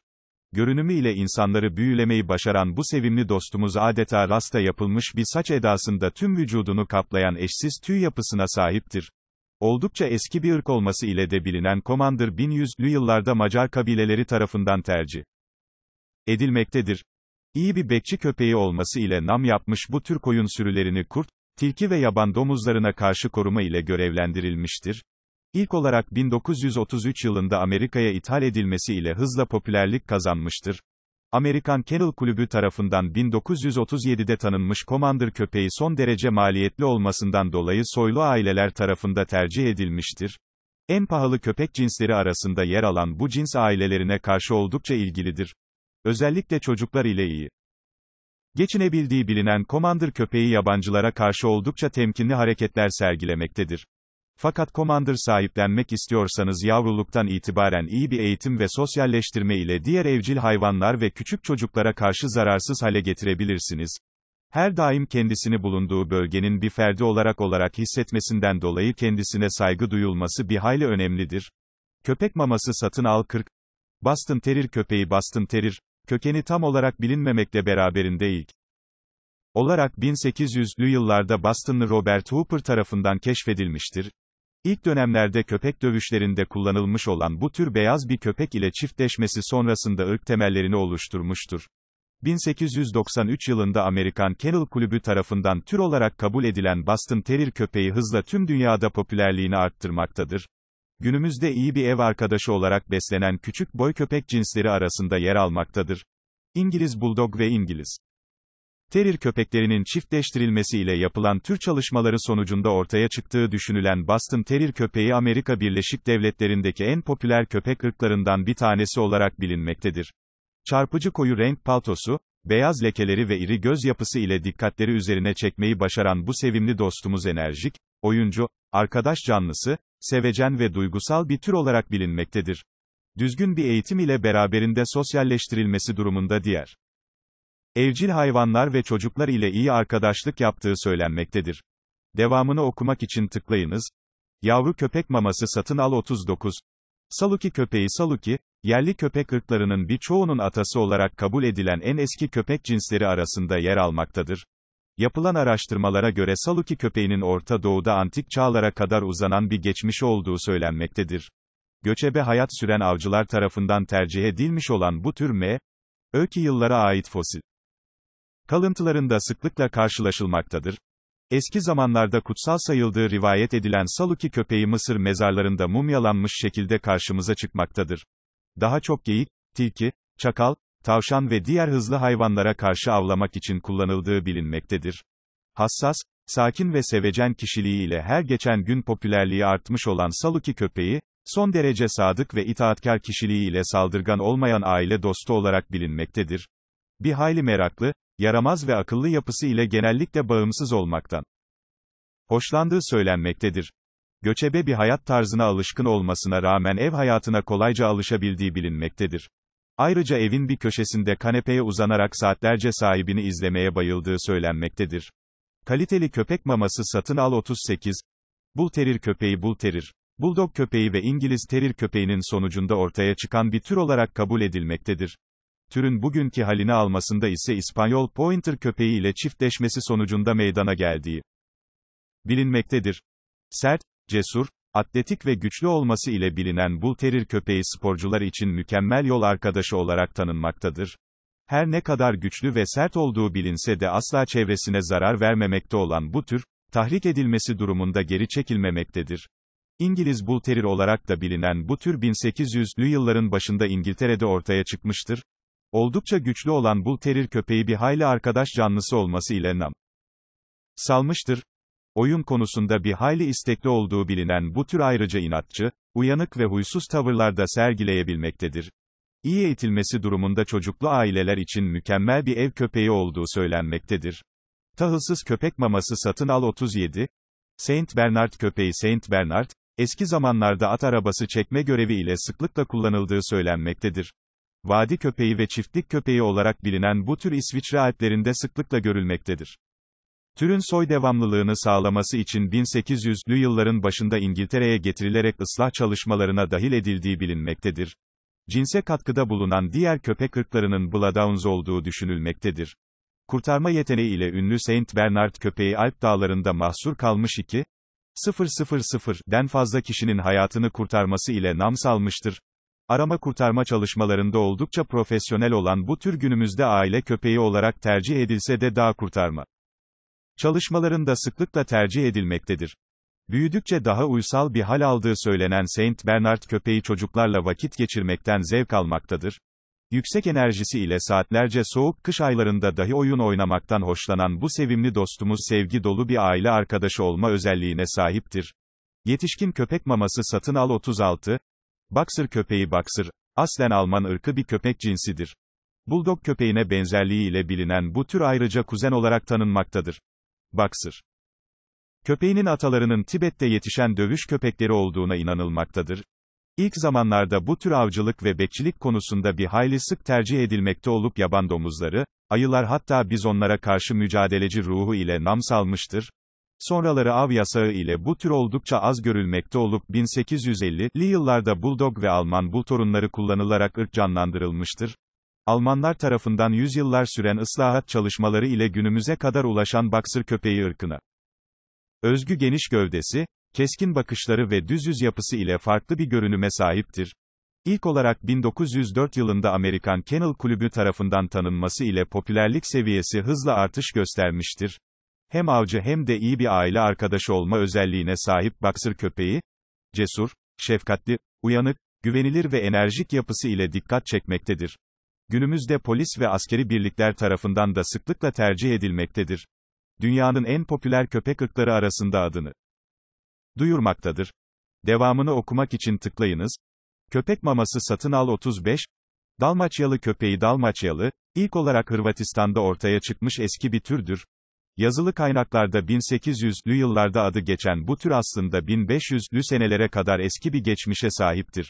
Görünümü ile insanları büyülemeyi başaran bu sevimli dostumuz adeta rasta yapılmış bir saç edasında tüm vücudunu kaplayan eşsiz tüy yapısına sahiptir. Oldukça eski bir ırk olması ile de bilinen Commander 1100'lü yıllarda Macar kabileleri tarafından tercih edilmektedir. İyi bir bekçi köpeği olması ile nam yapmış bu tür koyun sürülerini kurt, tilki ve yaban domuzlarına karşı koruma ile görevlendirilmiştir. İlk olarak 1933 yılında Amerika'ya ithal edilmesi ile hızla popülerlik kazanmıştır. Amerikan Kennel Kulübü tarafından 1937'de tanınmış Commander köpeği son derece maliyetli olmasından dolayı soylu aileler tarafında tercih edilmiştir. En pahalı köpek cinsleri arasında yer alan bu cins ailelerine karşı oldukça ilgilidir. Özellikle çocuklar ile iyi. Geçinebildiği bilinen Commander köpeği yabancılara karşı oldukça temkinli hareketler sergilemektedir. Fakat Commander sahiplenmek istiyorsanız yavruluktan itibaren iyi bir eğitim ve sosyalleştirme ile diğer evcil hayvanlar ve küçük çocuklara karşı zararsız hale getirebilirsiniz. Her daim kendisini bulunduğu bölgenin bir ferdi olarak olarak hissetmesinden dolayı kendisine saygı duyulması bir hayli önemlidir. Köpek maması satın al 40. Bastın terir köpeği bastın terir kökeni tam olarak bilinmemekle beraberinde ilk olarak 1800'lü yıllarda Bostonlı Robert Hooper tarafından keşfedilmiştir. İlk dönemlerde köpek dövüşlerinde kullanılmış olan bu tür beyaz bir köpek ile çiftleşmesi sonrasında ırk temellerini oluşturmuştur. 1893 yılında Amerikan Kennel Kulübü tarafından tür olarak kabul edilen Boston Terrier köpeği hızla tüm dünyada popülerliğini arttırmaktadır. Günümüzde iyi bir ev arkadaşı olarak beslenen küçük boy köpek cinsleri arasında yer almaktadır. İngiliz Bulldog ve İngiliz Terrier köpeklerinin çiftleştirilmesiyle yapılan tür çalışmaları sonucunda ortaya çıktığı düşünülen Boston Terrier köpeği Amerika Birleşik Devletleri'ndeki en popüler köpek ırklarından bir tanesi olarak bilinmektedir. Çarpıcı koyu renk paltosu, beyaz lekeleri ve iri göz yapısı ile dikkatleri üzerine çekmeyi başaran bu sevimli dostumuz enerjik, oyuncu, arkadaş canlısı, sevecen ve duygusal bir tür olarak bilinmektedir. Düzgün bir eğitim ile beraberinde sosyalleştirilmesi durumunda diğer evcil hayvanlar ve çocuklar ile iyi arkadaşlık yaptığı söylenmektedir. Devamını okumak için tıklayınız. Yavru köpek maması satın al 39. Saluki köpeği Saluki, yerli köpek ırklarının birçoğunun atası olarak kabul edilen en eski köpek cinsleri arasında yer almaktadır. Yapılan araştırmalara göre Saluki köpeğinin Orta Doğu'da antik çağlara kadar uzanan bir geçmiş olduğu söylenmektedir. Göçebe hayat süren avcılar tarafından tercih edilmiş olan bu tür M. Öki yıllara ait fosil kalıntılarında sıklıkla karşılaşılmaktadır. Eski zamanlarda kutsal sayıldığı rivayet edilen Saluki köpeği Mısır mezarlarında mumyalanmış şekilde karşımıza çıkmaktadır. Daha çok geyik, tilki, çakal, tavşan ve diğer hızlı hayvanlara karşı avlamak için kullanıldığı bilinmektedir. Hassas, sakin ve sevecen kişiliğiyle her geçen gün popülerliği artmış olan Saluki köpeği, son derece sadık ve itaatkar kişiliğiyle saldırgan olmayan aile dostu olarak bilinmektedir. Bir hayli meraklı, yaramaz ve akıllı yapısı ile genellikle bağımsız olmaktan hoşlandığı söylenmektedir. Göçebe bir hayat tarzına alışkın olmasına rağmen ev hayatına kolayca alışabildiği bilinmektedir. Ayrıca evin bir köşesinde kanepeye uzanarak saatlerce sahibini izlemeye bayıldığı söylenmektedir. Kaliteli köpek maması satın al 38. Bul terir köpeği bul terir. Bulldog köpeği ve İngiliz terir köpeğinin sonucunda ortaya çıkan bir tür olarak kabul edilmektedir. Türün bugünkü halini almasında ise İspanyol Pointer köpeği ile çiftleşmesi sonucunda meydana geldiği bilinmektedir. Sert, cesur, Atletik ve güçlü olması ile bilinen Bull Terir köpeği sporcular için mükemmel yol arkadaşı olarak tanınmaktadır. Her ne kadar güçlü ve sert olduğu bilinse de asla çevresine zarar vermemekte olan bu tür, tahrik edilmesi durumunda geri çekilmemektedir. İngiliz Bull Terrier olarak da bilinen bu tür 1800'lü yılların başında İngiltere'de ortaya çıkmıştır. Oldukça güçlü olan Bull Terrier köpeği bir hayli arkadaş canlısı olması ile nam salmıştır oyun konusunda bir hayli istekli olduğu bilinen bu tür ayrıca inatçı, uyanık ve huysuz tavırlarda sergileyebilmektedir. İyi eğitilmesi durumunda çocuklu aileler için mükemmel bir ev köpeği olduğu söylenmektedir. Tahılsız köpek maması satın al 37. Saint Bernard köpeği Saint Bernard, eski zamanlarda at arabası çekme görevi ile sıklıkla kullanıldığı söylenmektedir. Vadi köpeği ve çiftlik köpeği olarak bilinen bu tür İsviçre alplerinde sıklıkla görülmektedir. Türün soy devamlılığını sağlaması için 1800'lü yılların başında İngiltere'ye getirilerek ıslah çalışmalarına dahil edildiği bilinmektedir. Cinse katkıda bulunan diğer köpek ırklarının Bloodhounds olduğu düşünülmektedir. Kurtarma yeteneği ile ünlü Saint Bernard köpeği Alp dağlarında mahsur kalmış 2, 000'den fazla kişinin hayatını kurtarması ile nam salmıştır. Arama kurtarma çalışmalarında oldukça profesyonel olan bu tür günümüzde aile köpeği olarak tercih edilse de dağ kurtarma çalışmalarında sıklıkla tercih edilmektedir. Büyüdükçe daha uysal bir hal aldığı söylenen Saint Bernard köpeği çocuklarla vakit geçirmekten zevk almaktadır. Yüksek enerjisi ile saatlerce soğuk kış aylarında dahi oyun oynamaktan hoşlanan bu sevimli dostumuz sevgi dolu bir aile arkadaşı olma özelliğine sahiptir. Yetişkin köpek maması satın al 36. Boxer köpeği Boxer, aslen Alman ırkı bir köpek cinsidir. Bulldog köpeğine benzerliği ile bilinen bu tür ayrıca kuzen olarak tanınmaktadır. Baksır. Köpeğinin atalarının Tibet'te yetişen dövüş köpekleri olduğuna inanılmaktadır. İlk zamanlarda bu tür avcılık ve bekçilik konusunda bir hayli sık tercih edilmekte olup yaban domuzları, ayılar hatta biz onlara karşı mücadeleci ruhu ile nam salmıştır. Sonraları av yasağı ile bu tür oldukça az görülmekte olup 1850'li yıllarda Bulldog ve Alman bultorunları kullanılarak ırk canlandırılmıştır. Almanlar tarafından yüzyıllar süren ıslahat çalışmaları ile günümüze kadar ulaşan baksır köpeği ırkına. Özgü geniş gövdesi, keskin bakışları ve düz yüz yapısı ile farklı bir görünüme sahiptir. İlk olarak 1904 yılında Amerikan Kennel Kulübü tarafından tanınması ile popülerlik seviyesi hızla artış göstermiştir. Hem avcı hem de iyi bir aile arkadaşı olma özelliğine sahip baksır köpeği, cesur, şefkatli, uyanık, güvenilir ve enerjik yapısı ile dikkat çekmektedir günümüzde polis ve askeri birlikler tarafından da sıklıkla tercih edilmektedir. Dünyanın en popüler köpek ırkları arasında adını duyurmaktadır. Devamını okumak için tıklayınız. Köpek maması satın al 35. Dalmaçyalı köpeği Dalmaçyalı, ilk olarak Hırvatistan'da ortaya çıkmış eski bir türdür. Yazılı kaynaklarda 1800'lü yıllarda adı geçen bu tür aslında 1500'lü senelere kadar eski bir geçmişe sahiptir.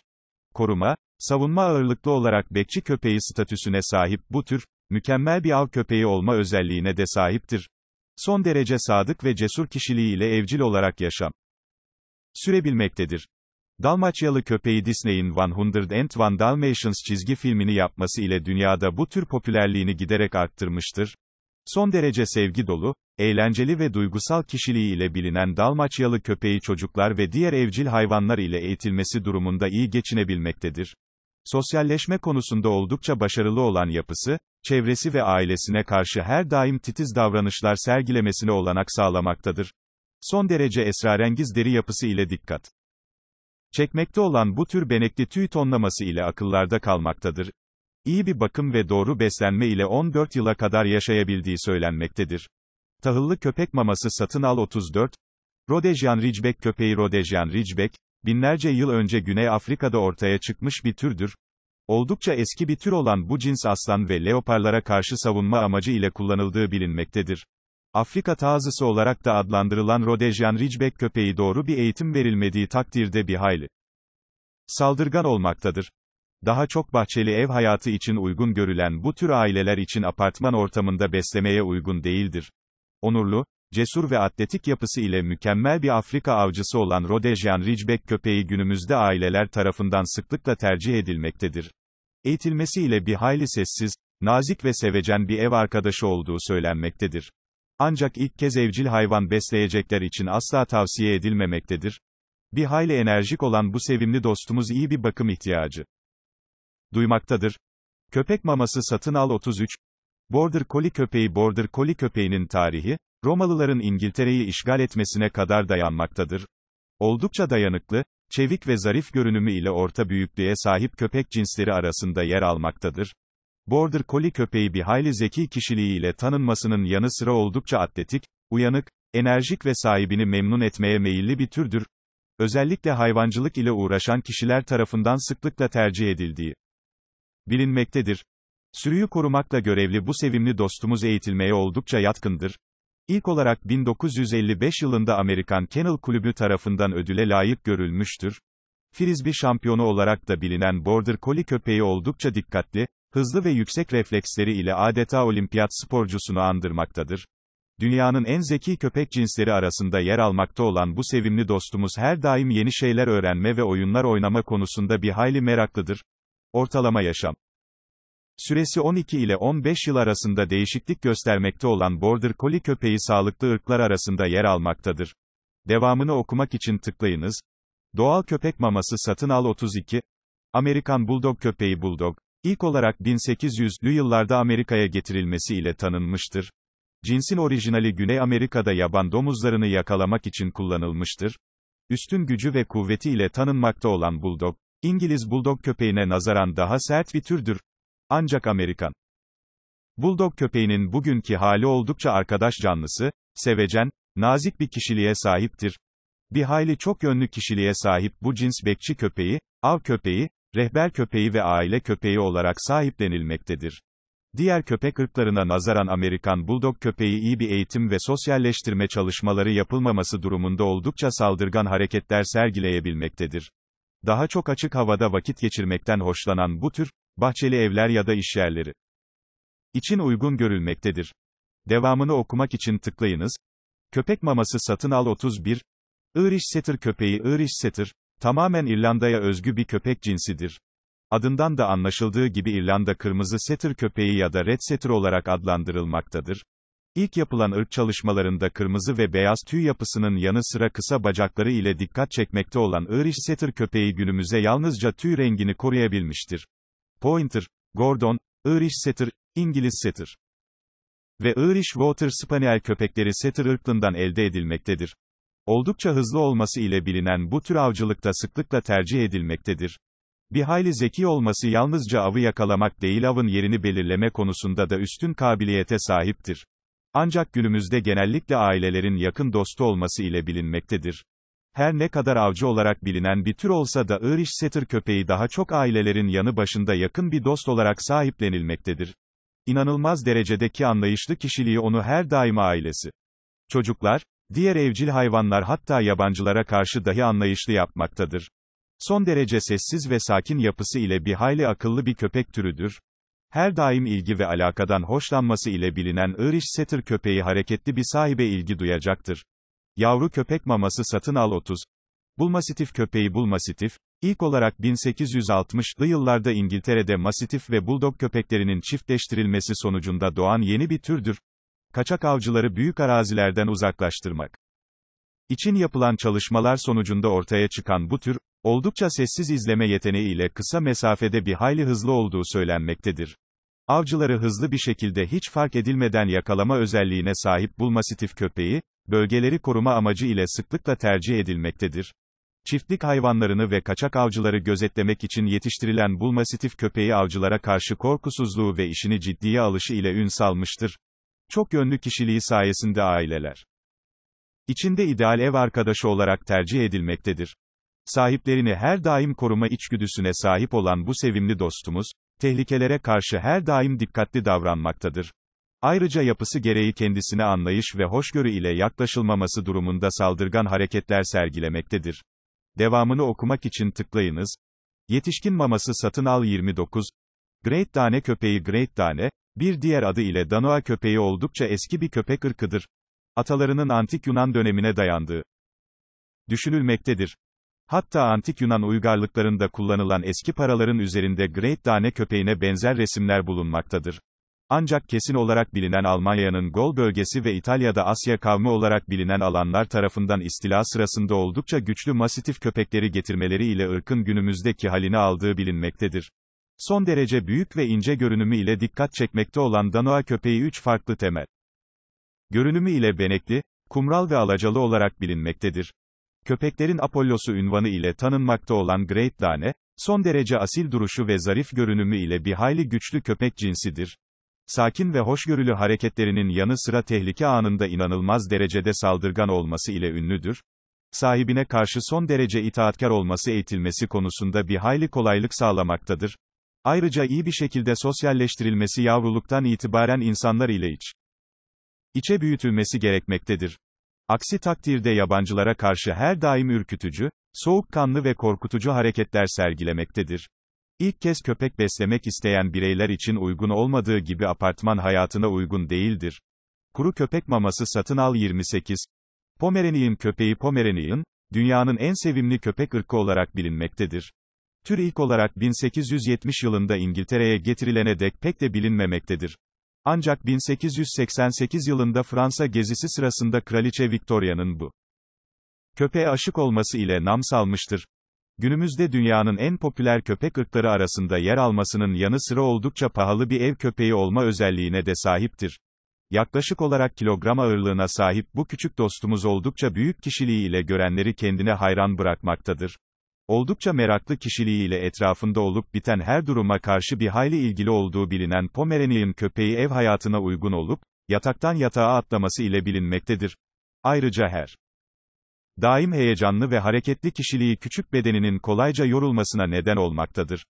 Koruma, Savunma ağırlıklı olarak bekçi köpeği statüsüne sahip bu tür, mükemmel bir av köpeği olma özelliğine de sahiptir. Son derece sadık ve cesur kişiliğiyle evcil olarak yaşam sürebilmektedir. Dalmaçyalı köpeği Disney'in 101 Dalmatians çizgi filmini yapması ile dünyada bu tür popülerliğini giderek arttırmıştır. Son derece sevgi dolu, eğlenceli ve duygusal kişiliği ile bilinen Dalmaçyalı köpeği çocuklar ve diğer evcil hayvanlar ile eğitilmesi durumunda iyi geçinebilmektedir sosyalleşme konusunda oldukça başarılı olan yapısı, çevresi ve ailesine karşı her daim titiz davranışlar sergilemesine olanak sağlamaktadır. Son derece esrarengiz deri yapısı ile dikkat. Çekmekte olan bu tür benekli tüy tonlaması ile akıllarda kalmaktadır. İyi bir bakım ve doğru beslenme ile 14 yıla kadar yaşayabildiği söylenmektedir. Tahıllı köpek maması satın al 34. Rhodesian Ridgeback köpeği Rhodesian Ridgeback, binlerce yıl önce Güney Afrika'da ortaya çıkmış bir türdür. Oldukça eski bir tür olan bu cins aslan ve leoparlara karşı savunma amacı ile kullanıldığı bilinmektedir. Afrika tazısı olarak da adlandırılan Rhodesian Ridgeback köpeği doğru bir eğitim verilmediği takdirde bir hayli saldırgan olmaktadır. Daha çok bahçeli ev hayatı için uygun görülen bu tür aileler için apartman ortamında beslemeye uygun değildir. Onurlu, cesur ve atletik yapısı ile mükemmel bir Afrika avcısı olan Rhodesian Ridgeback köpeği günümüzde aileler tarafından sıklıkla tercih edilmektedir. Eğitilmesiyle bir hayli sessiz, nazik ve sevecen bir ev arkadaşı olduğu söylenmektedir. Ancak ilk kez evcil hayvan besleyecekler için asla tavsiye edilmemektedir. Bir hayli enerjik olan bu sevimli dostumuz iyi bir bakım ihtiyacı duymaktadır. Köpek maması satın al 33. Border Collie köpeği Border Collie köpeğinin tarihi, Romalıların İngiltere'yi işgal etmesine kadar dayanmaktadır. Oldukça dayanıklı, çevik ve zarif görünümü ile orta büyüklüğe sahip köpek cinsleri arasında yer almaktadır. Border Collie köpeği bir hayli zeki kişiliğiyle tanınmasının yanı sıra oldukça atletik, uyanık, enerjik ve sahibini memnun etmeye meyilli bir türdür. Özellikle hayvancılık ile uğraşan kişiler tarafından sıklıkla tercih edildiği bilinmektedir. Sürüyü korumakla görevli bu sevimli dostumuz eğitilmeye oldukça yatkındır. İlk olarak 1955 yılında Amerikan Kennel Kulübü tarafından ödüle layık görülmüştür. Frisbee şampiyonu olarak da bilinen Border Collie köpeği oldukça dikkatli, hızlı ve yüksek refleksleri ile adeta olimpiyat sporcusunu andırmaktadır. Dünyanın en zeki köpek cinsleri arasında yer almakta olan bu sevimli dostumuz her daim yeni şeyler öğrenme ve oyunlar oynama konusunda bir hayli meraklıdır. Ortalama yaşam Süresi 12 ile 15 yıl arasında değişiklik göstermekte olan Border Collie köpeği sağlıklı ırklar arasında yer almaktadır. Devamını okumak için tıklayınız. Doğal köpek maması satın al 32. Amerikan Bulldog köpeği Bulldog, ilk olarak 1800'lü yıllarda Amerika'ya getirilmesi ile tanınmıştır. Cinsin orijinali Güney Amerika'da yaban domuzlarını yakalamak için kullanılmıştır. Üstün gücü ve kuvveti ile tanınmakta olan Bulldog, İngiliz Bulldog köpeğine nazaran daha sert bir türdür. Ancak Amerikan Bulldog köpeğinin bugünkü hali oldukça arkadaş canlısı, sevecen, nazik bir kişiliğe sahiptir. Bir hayli çok yönlü kişiliğe sahip bu cins bekçi köpeği, av köpeği, rehber köpeği ve aile köpeği olarak sahiplenilmektedir. Diğer köpek ırklarına nazaran Amerikan Bulldog köpeği iyi bir eğitim ve sosyalleştirme çalışmaları yapılmaması durumunda oldukça saldırgan hareketler sergileyebilmektedir. Daha çok açık havada vakit geçirmekten hoşlanan bu tür, bahçeli evler ya da işyerleri için uygun görülmektedir. Devamını okumak için tıklayınız. Köpek maması satın al 31. Irish Setter köpeği Irish Setter, tamamen İrlanda'ya özgü bir köpek cinsidir. Adından da anlaşıldığı gibi İrlanda kırmızı setter köpeği ya da red setter olarak adlandırılmaktadır. İlk yapılan ırk çalışmalarında kırmızı ve beyaz tüy yapısının yanı sıra kısa bacakları ile dikkat çekmekte olan Irish setter köpeği günümüze yalnızca tüy rengini koruyabilmiştir. Pointer, Gordon, Irish Setter, İngiliz Setter ve Irish Water Spaniel köpekleri Setter ırkından elde edilmektedir. Oldukça hızlı olması ile bilinen bu tür avcılıkta sıklıkla tercih edilmektedir. Bir hayli zeki olması yalnızca avı yakalamak değil avın yerini belirleme konusunda da üstün kabiliyete sahiptir. Ancak günümüzde genellikle ailelerin yakın dostu olması ile bilinmektedir. Her ne kadar avcı olarak bilinen bir tür olsa da Irish Setter köpeği daha çok ailelerin yanı başında yakın bir dost olarak sahiplenilmektedir. İnanılmaz derecedeki anlayışlı kişiliği onu her daima ailesi. Çocuklar, diğer evcil hayvanlar hatta yabancılara karşı dahi anlayışlı yapmaktadır. Son derece sessiz ve sakin yapısı ile bir hayli akıllı bir köpek türüdür. Her daim ilgi ve alakadan hoşlanması ile bilinen Irish Setter köpeği hareketli bir sahibe ilgi duyacaktır. Yavru köpek maması satın al 30. Bulmasitif köpeği Bulmasitif, ilk olarak 1860'lı yıllarda İngiltere'de Masitif ve Bulldog köpeklerinin çiftleştirilmesi sonucunda doğan yeni bir türdür. Kaçak avcıları büyük arazilerden uzaklaştırmak için yapılan çalışmalar sonucunda ortaya çıkan bu tür, oldukça sessiz izleme yeteneğiyle kısa mesafede bir hayli hızlı olduğu söylenmektedir. Avcıları hızlı bir şekilde hiç fark edilmeden yakalama özelliğine sahip bulmasitif köpeği, bölgeleri koruma amacı ile sıklıkla tercih edilmektedir. Çiftlik hayvanlarını ve kaçak avcıları gözetlemek için yetiştirilen bulmasitif köpeği avcılara karşı korkusuzluğu ve işini ciddiye alışı ile ün salmıştır. Çok yönlü kişiliği sayesinde aileler içinde ideal ev arkadaşı olarak tercih edilmektedir. Sahiplerini her daim koruma içgüdüsüne sahip olan bu sevimli dostumuz, tehlikelere karşı her daim dikkatli davranmaktadır. Ayrıca yapısı gereği kendisine anlayış ve hoşgörü ile yaklaşılmaması durumunda saldırgan hareketler sergilemektedir. Devamını okumak için tıklayınız. Yetişkin maması satın al 29. Great Dane köpeği Great Dane, bir diğer adı ile Danoa köpeği oldukça eski bir köpek ırkıdır. Atalarının antik Yunan dönemine dayandığı düşünülmektedir. Hatta antik Yunan uygarlıklarında kullanılan eski paraların üzerinde Great Dane köpeğine benzer resimler bulunmaktadır. Ancak kesin olarak bilinen Almanya'nın Gol bölgesi ve İtalya'da Asya kavmi olarak bilinen alanlar tarafından istila sırasında oldukça güçlü masitif köpekleri getirmeleri ile ırkın günümüzdeki halini aldığı bilinmektedir. Son derece büyük ve ince görünümü ile dikkat çekmekte olan Danoa köpeği 3 farklı temel. Görünümü ile benekli, kumral ve alacalı olarak bilinmektedir. Köpeklerin Apollosu ünvanı ile tanınmakta olan Great Dane, son derece asil duruşu ve zarif görünümü ile bir hayli güçlü köpek cinsidir. Sakin ve hoşgörülü hareketlerinin yanı sıra tehlike anında inanılmaz derecede saldırgan olması ile ünlüdür. Sahibine karşı son derece itaatkar olması eğitilmesi konusunda bir hayli kolaylık sağlamaktadır. Ayrıca iyi bir şekilde sosyalleştirilmesi yavruluktan itibaren insanlar ile iç içe büyütülmesi gerekmektedir. Aksi takdirde yabancılara karşı her daim ürkütücü, soğukkanlı ve korkutucu hareketler sergilemektedir. İlk kez köpek beslemek isteyen bireyler için uygun olmadığı gibi apartman hayatına uygun değildir. Kuru köpek maması satın al 28. Pomeranian köpeği Pomeranian, dünyanın en sevimli köpek ırkı olarak bilinmektedir. Tür ilk olarak 1870 yılında İngiltere'ye getirilene dek pek de bilinmemektedir. Ancak 1888 yılında Fransa gezisi sırasında Kraliçe Victoria'nın bu köpeğe aşık olması ile nam salmıştır. Günümüzde dünyanın en popüler köpek ırkları arasında yer almasının yanı sıra oldukça pahalı bir ev köpeği olma özelliğine de sahiptir. Yaklaşık olarak kilogram ağırlığına sahip bu küçük dostumuz oldukça büyük kişiliği ile görenleri kendine hayran bırakmaktadır. Oldukça meraklı kişiliği ile etrafında olup biten her duruma karşı bir hayli ilgili olduğu bilinen Pomeranian köpeği ev hayatına uygun olup, yataktan yatağa atlaması ile bilinmektedir. Ayrıca her daim heyecanlı ve hareketli kişiliği küçük bedeninin kolayca yorulmasına neden olmaktadır.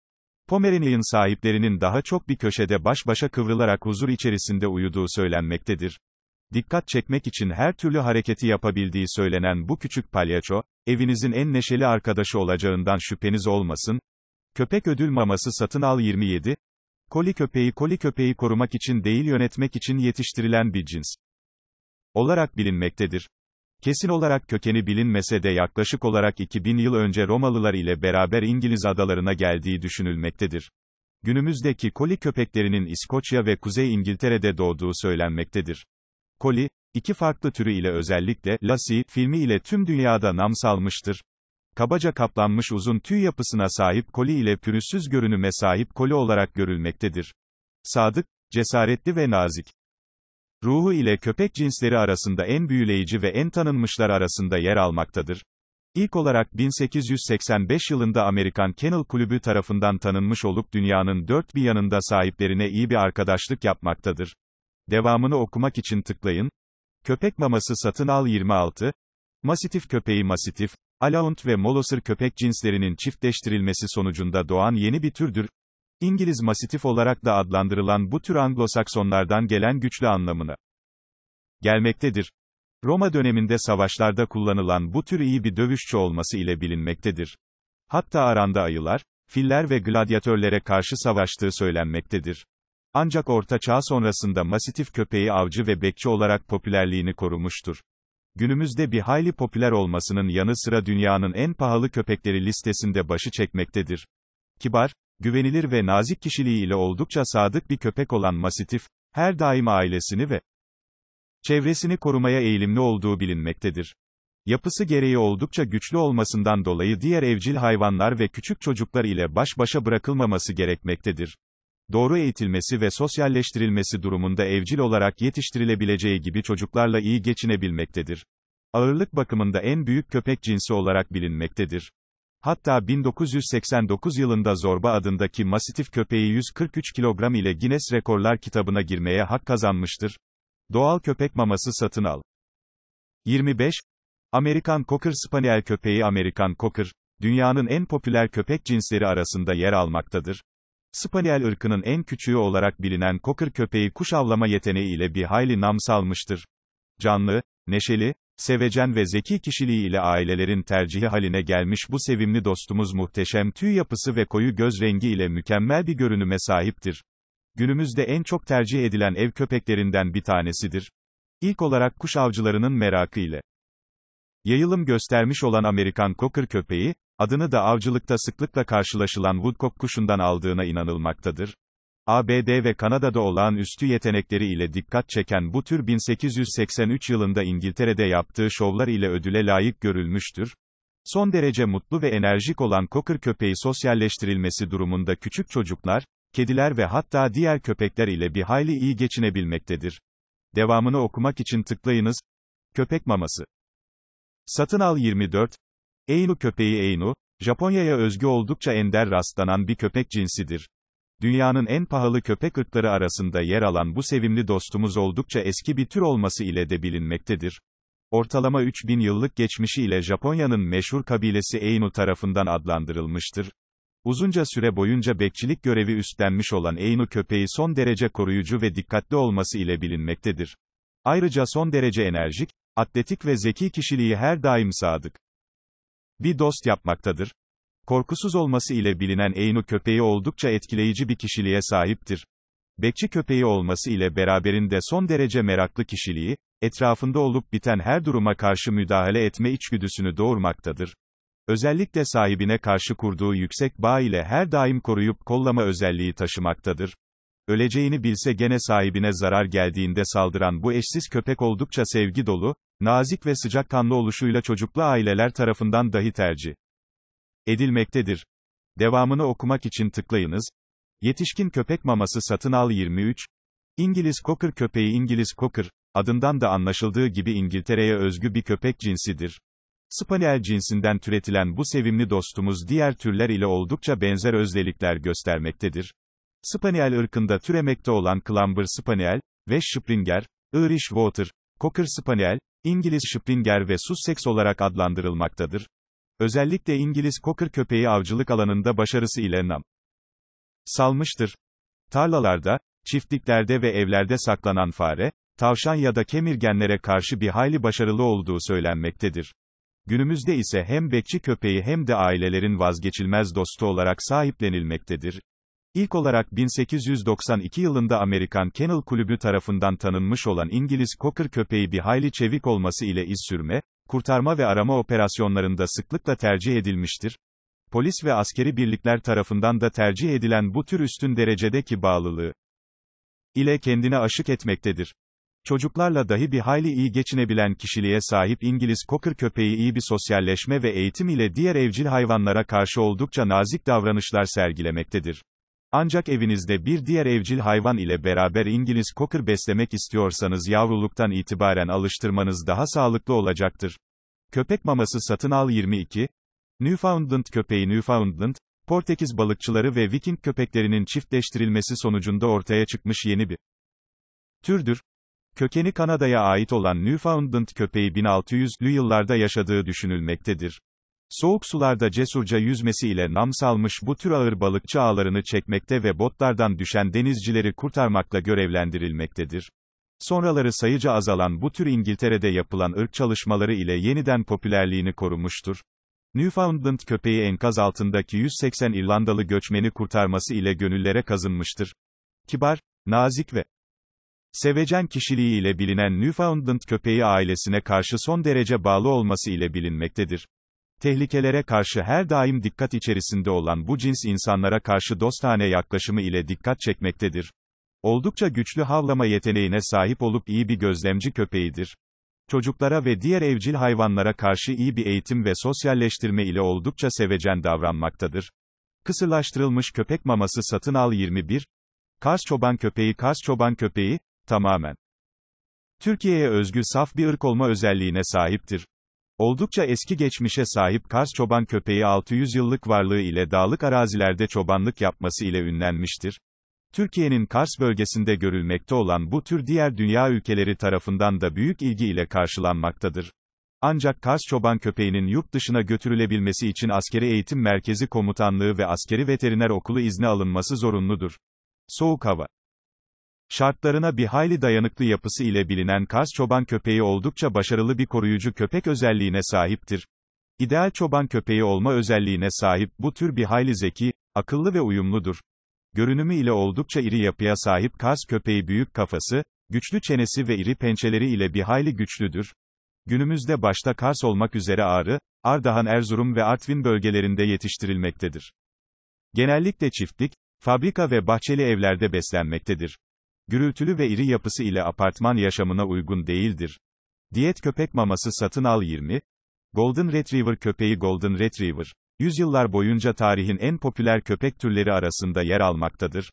Pomeranian sahiplerinin daha çok bir köşede baş başa kıvrılarak huzur içerisinde uyuduğu söylenmektedir. Dikkat çekmek için her türlü hareketi yapabildiği söylenen bu küçük palyaço, evinizin en neşeli arkadaşı olacağından şüpheniz olmasın. Köpek ödül maması satın al 27. Koli köpeği koli köpeği korumak için değil yönetmek için yetiştirilen bir cins olarak bilinmektedir. Kesin olarak kökeni bilinmese de yaklaşık olarak 2000 yıl önce Romalılar ile beraber İngiliz adalarına geldiği düşünülmektedir. Günümüzdeki koli köpeklerinin İskoçya ve Kuzey İngiltere'de doğduğu söylenmektedir. Koli, iki farklı türü ile özellikle Lassie filmi ile tüm dünyada nam salmıştır. Kabaca kaplanmış uzun tüy yapısına sahip koli ile pürüzsüz görünüme sahip koli olarak görülmektedir. Sadık, cesaretli ve nazik ruhu ile köpek cinsleri arasında en büyüleyici ve en tanınmışlar arasında yer almaktadır. İlk olarak 1885 yılında Amerikan Kennel Kulübü tarafından tanınmış olup dünyanın dört bir yanında sahiplerine iyi bir arkadaşlık yapmaktadır. Devamını okumak için tıklayın. Köpek maması satın al 26. Masitif köpeği Masitif, Alaunt ve Molosır köpek cinslerinin çiftleştirilmesi sonucunda doğan yeni bir türdür. İngiliz Masitif olarak da adlandırılan bu tür Anglo-Saksonlardan gelen güçlü anlamını gelmektedir. Roma döneminde savaşlarda kullanılan bu tür iyi bir dövüşçü olması ile bilinmektedir. Hatta aranda ayılar, filler ve gladyatörlere karşı savaştığı söylenmektedir. Ancak Orta Çağ sonrasında masitif köpeği avcı ve bekçi olarak popülerliğini korumuştur. Günümüzde bir hayli popüler olmasının yanı sıra dünyanın en pahalı köpekleri listesinde başı çekmektedir. Kibar, güvenilir ve nazik kişiliğiyle oldukça sadık bir köpek olan Masitif, her daim ailesini ve çevresini korumaya eğilimli olduğu bilinmektedir. Yapısı gereği oldukça güçlü olmasından dolayı diğer evcil hayvanlar ve küçük çocuklar ile baş başa bırakılmaması gerekmektedir. Doğru eğitilmesi ve sosyalleştirilmesi durumunda evcil olarak yetiştirilebileceği gibi çocuklarla iyi geçinebilmektedir. Ağırlık bakımında en büyük köpek cinsi olarak bilinmektedir. Hatta 1989 yılında Zorba adındaki masitif köpeği 143 kilogram ile Guinness Rekorlar kitabına girmeye hak kazanmıştır. Doğal köpek maması satın al. 25. Amerikan Cocker Spaniel köpeği Amerikan Cocker, dünyanın en popüler köpek cinsleri arasında yer almaktadır. Spaniel ırkının en küçüğü olarak bilinen Cocker köpeği kuş avlama yeteneğiyle bir hayli nam salmıştır. Canlı, neşeli, Sevecen ve zeki kişiliği ile ailelerin tercihi haline gelmiş bu sevimli dostumuz muhteşem tüy yapısı ve koyu göz rengi ile mükemmel bir görünüme sahiptir. Günümüzde en çok tercih edilen ev köpeklerinden bir tanesidir. İlk olarak kuş avcılarının merakı ile yayılım göstermiş olan Amerikan Cocker köpeği, adını da avcılıkta sıklıkla karşılaşılan Woodcock kuşundan aldığına inanılmaktadır. ABD ve Kanada'da olan olağanüstü yetenekleri ile dikkat çeken bu tür 1883 yılında İngiltere'de yaptığı şovlar ile ödüle layık görülmüştür. Son derece mutlu ve enerjik olan Cocker köpeği sosyalleştirilmesi durumunda küçük çocuklar, kediler ve hatta diğer köpekler ile bir hayli iyi geçinebilmektedir. Devamını okumak için tıklayınız. Köpek maması. Satın al 24. Einu köpeği Einu, Japonya'ya özgü oldukça ender rastlanan bir köpek cinsidir. Dünyanın en pahalı köpek ırkları arasında yer alan bu sevimli dostumuz oldukça eski bir tür olması ile de bilinmektedir. Ortalama 3000 yıllık geçmişi ile Japonya'nın meşhur kabilesi Einu tarafından adlandırılmıştır. Uzunca süre boyunca bekçilik görevi üstlenmiş olan Einu köpeği son derece koruyucu ve dikkatli olması ile bilinmektedir. Ayrıca son derece enerjik, atletik ve zeki kişiliği her daim sadık. Bir dost yapmaktadır, Korkusuz olması ile bilinen Eynu köpeği oldukça etkileyici bir kişiliğe sahiptir. Bekçi köpeği olması ile beraberinde son derece meraklı kişiliği, etrafında olup biten her duruma karşı müdahale etme içgüdüsünü doğurmaktadır. Özellikle sahibine karşı kurduğu yüksek bağ ile her daim koruyup kollama özelliği taşımaktadır. Öleceğini bilse gene sahibine zarar geldiğinde saldıran bu eşsiz köpek oldukça sevgi dolu, nazik ve sıcak kanlı oluşuyla çocuklu aileler tarafından dahi tercih edilmektedir. Devamını okumak için tıklayınız. Yetişkin köpek maması satın al 23. İngiliz Cocker köpeği İngiliz Cocker, adından da anlaşıldığı gibi İngiltere'ye özgü bir köpek cinsidir. Spaniel cinsinden türetilen bu sevimli dostumuz diğer türler ile oldukça benzer özellikler göstermektedir. Spaniel ırkında türemekte olan Clamber Spaniel ve Springer, Irish Water, Cocker Spaniel, İngiliz Springer ve Sussex olarak adlandırılmaktadır. Özellikle İngiliz Cocker köpeği avcılık alanında başarısı ile nam salmıştır. Tarlalarda, çiftliklerde ve evlerde saklanan fare, tavşan ya da kemirgenlere karşı bir hayli başarılı olduğu söylenmektedir. Günümüzde ise hem bekçi köpeği hem de ailelerin vazgeçilmez dostu olarak sahiplenilmektedir. İlk olarak 1892 yılında Amerikan Kennel Kulübü tarafından tanınmış olan İngiliz Cocker köpeği bir hayli çevik olması ile iz sürme, kurtarma ve arama operasyonlarında sıklıkla tercih edilmiştir. Polis ve askeri birlikler tarafından da tercih edilen bu tür üstün derecedeki bağlılığı ile kendine aşık etmektedir. Çocuklarla dahi bir hayli iyi geçinebilen kişiliğe sahip İngiliz Cocker köpeği iyi bir sosyalleşme ve eğitim ile diğer evcil hayvanlara karşı oldukça nazik davranışlar sergilemektedir. Ancak evinizde bir diğer evcil hayvan ile beraber İngiliz Cocker beslemek istiyorsanız yavruluktan itibaren alıştırmanız daha sağlıklı olacaktır. Köpek maması satın al 22. Newfoundland köpeği Newfoundland, Portekiz balıkçıları ve Viking köpeklerinin çiftleştirilmesi sonucunda ortaya çıkmış yeni bir türdür. Kökeni Kanada'ya ait olan Newfoundland köpeği 1600'lü yıllarda yaşadığı düşünülmektedir. Soğuk sularda cesurca yüzmesi ile nam salmış bu tür ağır balıkçı ağlarını çekmekte ve botlardan düşen denizcileri kurtarmakla görevlendirilmektedir. Sonraları sayıca azalan bu tür İngiltere'de yapılan ırk çalışmaları ile yeniden popülerliğini korumuştur. Newfoundland köpeği enkaz altındaki 180 İrlandalı göçmeni kurtarması ile gönüllere kazınmıştır. Kibar, nazik ve sevecen kişiliği ile bilinen Newfoundland köpeği ailesine karşı son derece bağlı olması ile bilinmektedir. Tehlikelere karşı her daim dikkat içerisinde olan bu cins insanlara karşı dostane yaklaşımı ile dikkat çekmektedir. Oldukça güçlü havlama yeteneğine sahip olup iyi bir gözlemci köpeğidir. Çocuklara ve diğer evcil hayvanlara karşı iyi bir eğitim ve sosyalleştirme ile oldukça sevecen davranmaktadır. Kısırlaştırılmış köpek maması satın al 21. Kars çoban köpeği Kars çoban köpeği, tamamen. Türkiye'ye özgü saf bir ırk olma özelliğine sahiptir. Oldukça eski geçmişe sahip Kars çoban köpeği 600 yıllık varlığı ile dağlık arazilerde çobanlık yapması ile ünlenmiştir. Türkiye'nin Kars bölgesinde görülmekte olan bu tür diğer dünya ülkeleri tarafından da büyük ilgi ile karşılanmaktadır. Ancak Kars çoban köpeğinin yurt dışına götürülebilmesi için Askeri Eğitim Merkezi Komutanlığı ve Askeri Veteriner Okulu izni alınması zorunludur. Soğuk hava Şartlarına bir hayli dayanıklı yapısı ile bilinen Kars çoban köpeği oldukça başarılı bir koruyucu köpek özelliğine sahiptir. İdeal çoban köpeği olma özelliğine sahip bu tür bir hayli zeki, akıllı ve uyumludur. Görünümü ile oldukça iri yapıya sahip Kars köpeği büyük kafası, güçlü çenesi ve iri pençeleri ile bir hayli güçlüdür. Günümüzde başta Kars olmak üzere Ağrı, Ardahan Erzurum ve Artvin bölgelerinde yetiştirilmektedir. Genellikle çiftlik, fabrika ve bahçeli evlerde beslenmektedir. Gürültülü ve iri yapısı ile apartman yaşamına uygun değildir. Diyet köpek maması satın al 20. Golden Retriever köpeği Golden Retriever, yüzyıllar boyunca tarihin en popüler köpek türleri arasında yer almaktadır.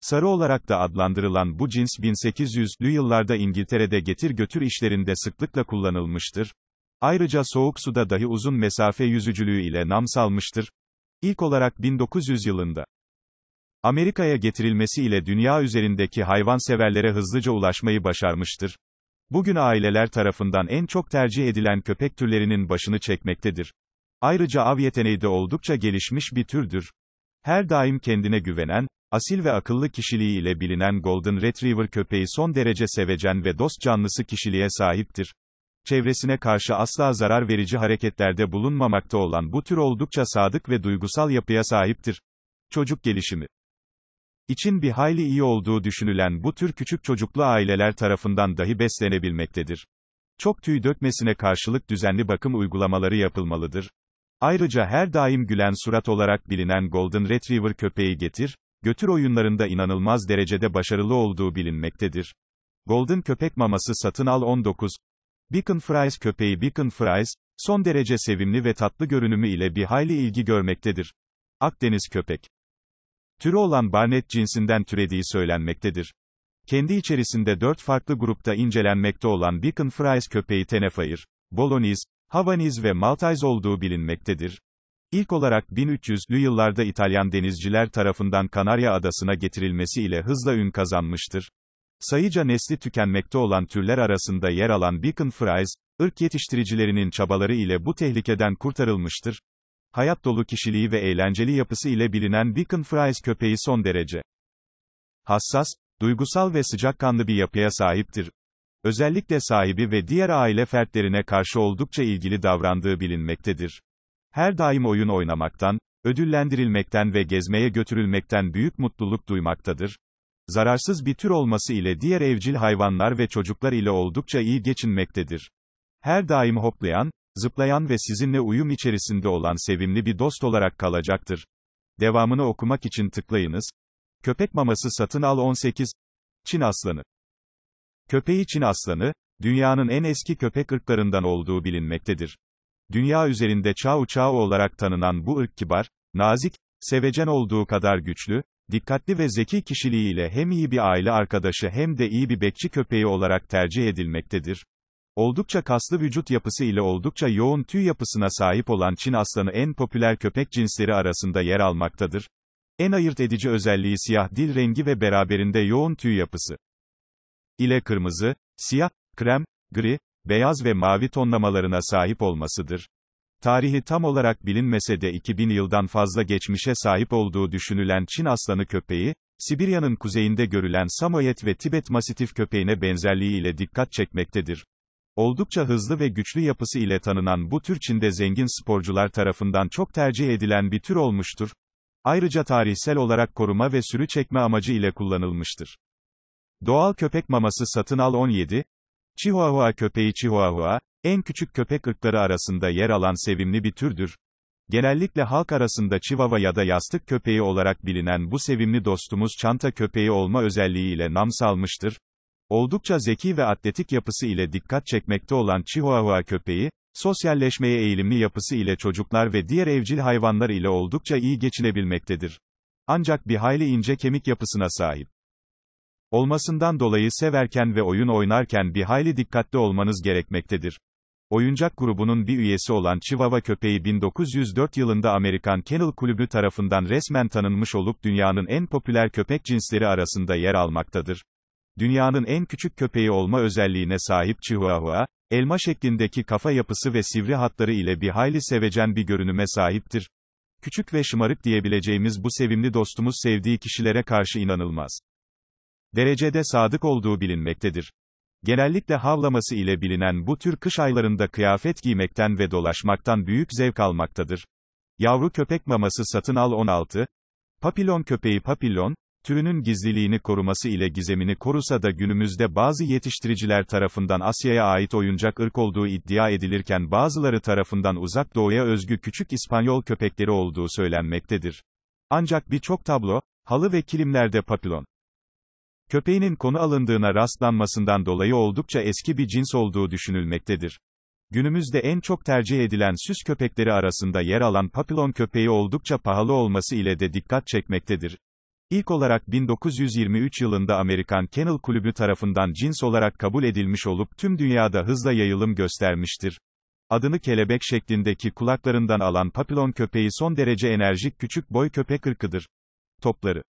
Sarı olarak da adlandırılan bu cins 1800'lü yıllarda İngiltere'de getir götür işlerinde sıklıkla kullanılmıştır. Ayrıca soğuk suda dahi uzun mesafe yüzücülüğü ile nam salmıştır. İlk olarak 1900 yılında Amerika'ya getirilmesiyle dünya üzerindeki hayvanseverlere hızlıca ulaşmayı başarmıştır. Bugün aileler tarafından en çok tercih edilen köpek türlerinin başını çekmektedir. Ayrıca av yeteneği de oldukça gelişmiş bir türdür. Her daim kendine güvenen, asil ve akıllı kişiliği ile bilinen Golden Retriever köpeği son derece sevecen ve dost canlısı kişiliğe sahiptir. Çevresine karşı asla zarar verici hareketlerde bulunmamakta olan bu tür oldukça sadık ve duygusal yapıya sahiptir. Çocuk gelişimi için bir hayli iyi olduğu düşünülen bu tür küçük çocuklu aileler tarafından dahi beslenebilmektedir. Çok tüy dökmesine karşılık düzenli bakım uygulamaları yapılmalıdır. Ayrıca her daim gülen surat olarak bilinen Golden Retriever köpeği getir, götür oyunlarında inanılmaz derecede başarılı olduğu bilinmektedir. Golden köpek maması satın al 19. Beacon Fries köpeği Beacon Fries, son derece sevimli ve tatlı görünümü ile bir hayli ilgi görmektedir. Akdeniz köpek Türü olan Barnet cinsinden türediği söylenmektedir. Kendi içerisinde dört farklı grupta incelenmekte olan Beacon Fries köpeği Tenefayır, Bolognese, Havanese ve Maltese olduğu bilinmektedir. İlk olarak 1300'lü yıllarda İtalyan denizciler tarafından Kanarya Adası'na getirilmesi ile hızla ün kazanmıştır. Sayıca nesli tükenmekte olan türler arasında yer alan Beacon Fries, ırk yetiştiricilerinin çabaları ile bu tehlikeden kurtarılmıştır hayat dolu kişiliği ve eğlenceli yapısı ile bilinen Deacon Fries köpeği son derece hassas, duygusal ve sıcakkanlı bir yapıya sahiptir. Özellikle sahibi ve diğer aile fertlerine karşı oldukça ilgili davrandığı bilinmektedir. Her daim oyun oynamaktan, ödüllendirilmekten ve gezmeye götürülmekten büyük mutluluk duymaktadır. Zararsız bir tür olması ile diğer evcil hayvanlar ve çocuklar ile oldukça iyi geçinmektedir. Her daim hoplayan, zıplayan ve sizinle uyum içerisinde olan sevimli bir dost olarak kalacaktır. Devamını okumak için tıklayınız. Köpek maması satın al 18. Çin aslanı. Köpeği Çin aslanı, dünyanın en eski köpek ırklarından olduğu bilinmektedir. Dünya üzerinde Chao uçağı olarak tanınan bu ırk kibar, nazik, sevecen olduğu kadar güçlü, dikkatli ve zeki kişiliğiyle hem iyi bir aile arkadaşı hem de iyi bir bekçi köpeği olarak tercih edilmektedir. Oldukça kaslı vücut yapısı ile oldukça yoğun tüy yapısına sahip olan Çin aslanı en popüler köpek cinsleri arasında yer almaktadır. En ayırt edici özelliği siyah dil rengi ve beraberinde yoğun tüy yapısı. ile kırmızı, siyah, krem, gri, beyaz ve mavi tonlamalarına sahip olmasıdır. Tarihi tam olarak bilinmese de 2000 yıldan fazla geçmişe sahip olduğu düşünülen Çin aslanı köpeği, Sibirya'nın kuzeyinde görülen Samoyet ve Tibet Masitif köpeğine benzerliği ile dikkat çekmektedir. Oldukça hızlı ve güçlü yapısı ile tanınan bu tür Çin'de zengin sporcular tarafından çok tercih edilen bir tür olmuştur. Ayrıca tarihsel olarak koruma ve sürü çekme amacı ile kullanılmıştır. Doğal köpek maması satın al 17. Chihuahua köpeği Chihuahua, en küçük köpek ırkları arasında yer alan sevimli bir türdür. Genellikle halk arasında Chihuahua ya da yastık köpeği olarak bilinen bu sevimli dostumuz çanta köpeği olma özelliğiyle nam salmıştır. Oldukça zeki ve atletik yapısı ile dikkat çekmekte olan Chihuahua köpeği, sosyalleşmeye eğilimli yapısı ile çocuklar ve diğer evcil hayvanlar ile oldukça iyi geçinebilmektedir. Ancak bir hayli ince kemik yapısına sahip. Olmasından dolayı severken ve oyun oynarken bir hayli dikkatli olmanız gerekmektedir. Oyuncak grubunun bir üyesi olan Chihuahua köpeği 1904 yılında Amerikan Kennel Kulübü tarafından resmen tanınmış olup dünyanın en popüler köpek cinsleri arasında yer almaktadır dünyanın en küçük köpeği olma özelliğine sahip Chihuahua, elma şeklindeki kafa yapısı ve sivri hatları ile bir hayli sevecen bir görünüme sahiptir. Küçük ve şımarık diyebileceğimiz bu sevimli dostumuz sevdiği kişilere karşı inanılmaz derecede sadık olduğu bilinmektedir. Genellikle havlaması ile bilinen bu tür kış aylarında kıyafet giymekten ve dolaşmaktan büyük zevk almaktadır. Yavru köpek maması satın al 16. Papillon köpeği Papillon türünün gizliliğini koruması ile gizemini korusa da günümüzde bazı yetiştiriciler tarafından Asya'ya ait oyuncak ırk olduğu iddia edilirken bazıları tarafından uzak doğuya özgü küçük İspanyol köpekleri olduğu söylenmektedir. Ancak birçok tablo, halı ve kilimlerde papilon köpeğinin konu alındığına rastlanmasından dolayı oldukça eski bir cins olduğu düşünülmektedir. Günümüzde en çok tercih edilen süs köpekleri arasında yer alan papilon köpeği oldukça pahalı olması ile de dikkat çekmektedir. İlk olarak 1923 yılında Amerikan Kennel Kulübü tarafından cins olarak kabul edilmiş olup tüm dünyada hızla yayılım göstermiştir. Adını kelebek şeklindeki kulaklarından alan papilon köpeği son derece enerjik küçük boy köpek ırkıdır. Topları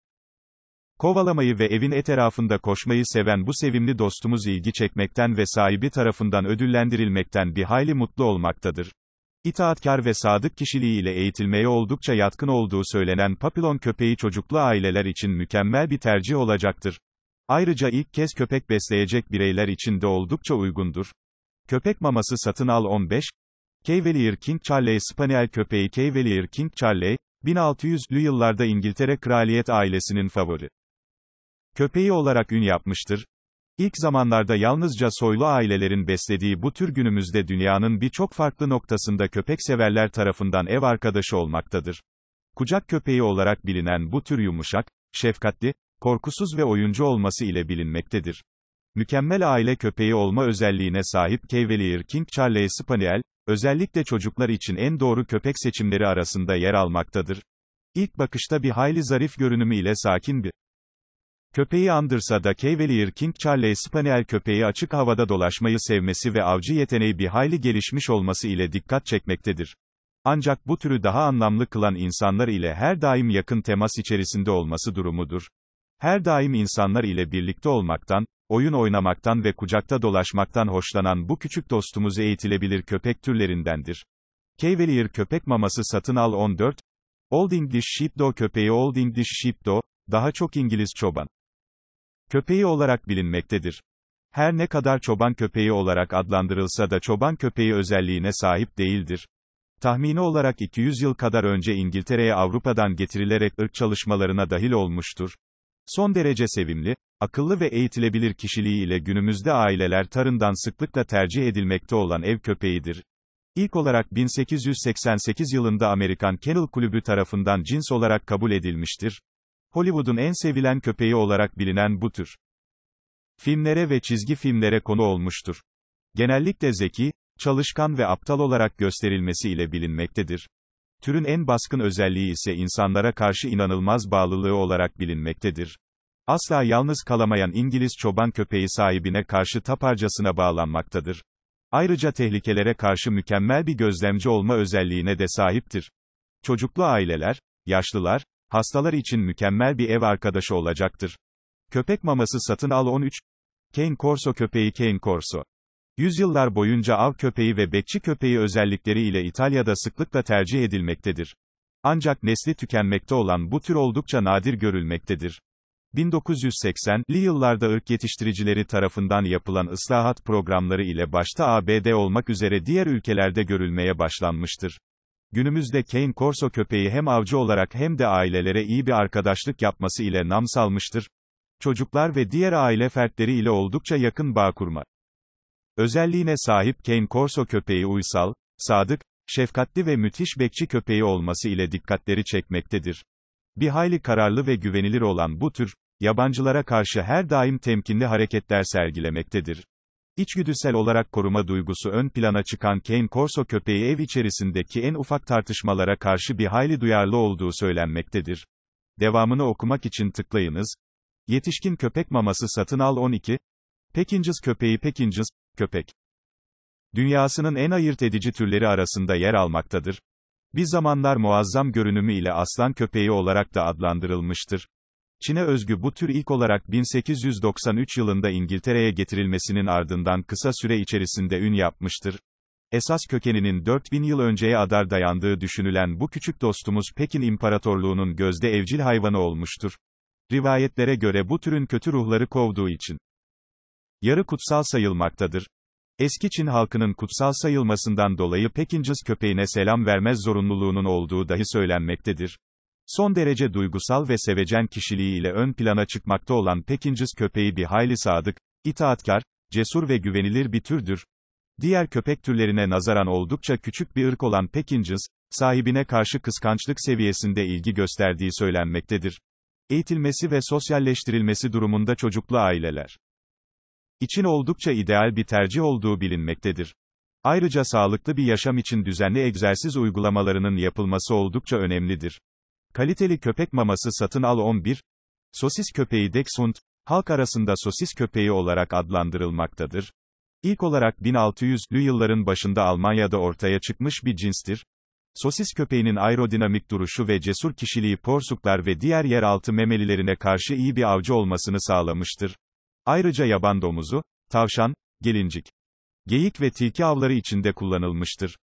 Kovalamayı ve evin etrafında koşmayı seven bu sevimli dostumuz ilgi çekmekten ve sahibi tarafından ödüllendirilmekten bir hayli mutlu olmaktadır. İtaatkar ve sadık kişiliğiyle eğitilmeye oldukça yatkın olduğu söylenen papilon köpeği çocuklu aileler için mükemmel bir tercih olacaktır. Ayrıca ilk kez köpek besleyecek bireyler için de oldukça uygundur. Köpek maması satın al 15. Cavalier King Charlie Spaniel köpeği Cavalier King Charlie, 1600'lü yıllarda İngiltere kraliyet ailesinin favori. Köpeği olarak ün yapmıştır, İlk zamanlarda yalnızca soylu ailelerin beslediği bu tür günümüzde dünyanın birçok farklı noktasında köpek severler tarafından ev arkadaşı olmaktadır. Kucak köpeği olarak bilinen bu tür yumuşak, şefkatli, korkusuz ve oyuncu olması ile bilinmektedir. Mükemmel aile köpeği olma özelliğine sahip Cavalier King Charlie Spaniel, özellikle çocuklar için en doğru köpek seçimleri arasında yer almaktadır. İlk bakışta bir hayli zarif görünümü ile sakin bir Köpeği andırsa da Cavalier King Charlie Spaniel köpeği açık havada dolaşmayı sevmesi ve avcı yeteneği bir hayli gelişmiş olması ile dikkat çekmektedir. Ancak bu türü daha anlamlı kılan insanlar ile her daim yakın temas içerisinde olması durumudur. Her daim insanlar ile birlikte olmaktan, oyun oynamaktan ve kucakta dolaşmaktan hoşlanan bu küçük dostumuz eğitilebilir köpek türlerindendir. Cavalier köpek maması satın al 14, Old English Sheepdog köpeği Old English Sheepdog, daha çok İngiliz çoban köpeği olarak bilinmektedir. Her ne kadar çoban köpeği olarak adlandırılsa da çoban köpeği özelliğine sahip değildir. Tahmini olarak 200 yıl kadar önce İngiltere'ye Avrupa'dan getirilerek ırk çalışmalarına dahil olmuştur. Son derece sevimli, akıllı ve eğitilebilir kişiliği ile günümüzde aileler tarından sıklıkla tercih edilmekte olan ev köpeğidir. İlk olarak 1888 yılında Amerikan Kennel Kulübü tarafından cins olarak kabul edilmiştir. Hollywood'un en sevilen köpeği olarak bilinen bu tür, filmlere ve çizgi filmlere konu olmuştur. Genellikle zeki, çalışkan ve aptal olarak gösterilmesi ile bilinmektedir. Türün en baskın özelliği ise insanlara karşı inanılmaz bağlılığı olarak bilinmektedir. Asla yalnız kalamayan İngiliz çoban köpeği sahibine karşı taparcasına bağlanmaktadır. Ayrıca tehlikelere karşı mükemmel bir gözlemci olma özelliğine de sahiptir. Çocuklu aileler, yaşlılar, hastalar için mükemmel bir ev arkadaşı olacaktır. Köpek maması satın al 13. Cane Corso köpeği Cane Corso. Yüzyıllar boyunca av köpeği ve bekçi köpeği özellikleri ile İtalya'da sıklıkla tercih edilmektedir. Ancak nesli tükenmekte olan bu tür oldukça nadir görülmektedir. 1980'li yıllarda ırk yetiştiricileri tarafından yapılan ıslahat programları ile başta ABD olmak üzere diğer ülkelerde görülmeye başlanmıştır. Günümüzde Kane Corso köpeği hem avcı olarak hem de ailelere iyi bir arkadaşlık yapması ile nam salmıştır. Çocuklar ve diğer aile fertleri ile oldukça yakın bağ kurma. Özelliğine sahip Kane Corso köpeği uysal, sadık, şefkatli ve müthiş bekçi köpeği olması ile dikkatleri çekmektedir. Bir hayli kararlı ve güvenilir olan bu tür, yabancılara karşı her daim temkinli hareketler sergilemektedir. İçgüdüsel olarak koruma duygusu ön plana çıkan Kane Corso köpeği ev içerisindeki en ufak tartışmalara karşı bir hayli duyarlı olduğu söylenmektedir. Devamını okumak için tıklayınız. Yetişkin köpek maması satın al 12. Pekinciz köpeği Pekinciz köpek. Dünyasının en ayırt edici türleri arasında yer almaktadır. Bir zamanlar muazzam görünümü ile aslan köpeği olarak da adlandırılmıştır. Çin'e özgü bu tür ilk olarak 1893 yılında İngiltere'ye getirilmesinin ardından kısa süre içerisinde ün yapmıştır. Esas kökeninin 4000 yıl önceye adar dayandığı düşünülen bu küçük dostumuz Pekin İmparatorluğu'nun gözde evcil hayvanı olmuştur. Rivayetlere göre bu türün kötü ruhları kovduğu için yarı kutsal sayılmaktadır. Eski Çin halkının kutsal sayılmasından dolayı Pekinciz köpeğine selam vermez zorunluluğunun olduğu dahi söylenmektedir. Son derece duygusal ve sevecen kişiliğiyle ön plana çıkmakta olan Pekinciz köpeği bir hayli sadık, itaatkar, cesur ve güvenilir bir türdür. Diğer köpek türlerine nazaran oldukça küçük bir ırk olan Pekinciz, sahibine karşı kıskançlık seviyesinde ilgi gösterdiği söylenmektedir. Eğitilmesi ve sosyalleştirilmesi durumunda çocuklu aileler için oldukça ideal bir tercih olduğu bilinmektedir. Ayrıca sağlıklı bir yaşam için düzenli egzersiz uygulamalarının yapılması oldukça önemlidir. Kaliteli köpek maması satın al 11. Sosis köpeği Dachshund, halk arasında sosis köpeği olarak adlandırılmaktadır. İlk olarak 1600'lü yılların başında Almanya'da ortaya çıkmış bir cinstir. Sosis köpeğinin aerodinamik duruşu ve cesur kişiliği porsuklar ve diğer yeraltı memelilerine karşı iyi bir avcı olmasını sağlamıştır. Ayrıca yaban domuzu, tavşan, gelincik, geyik ve tilki avları içinde kullanılmıştır.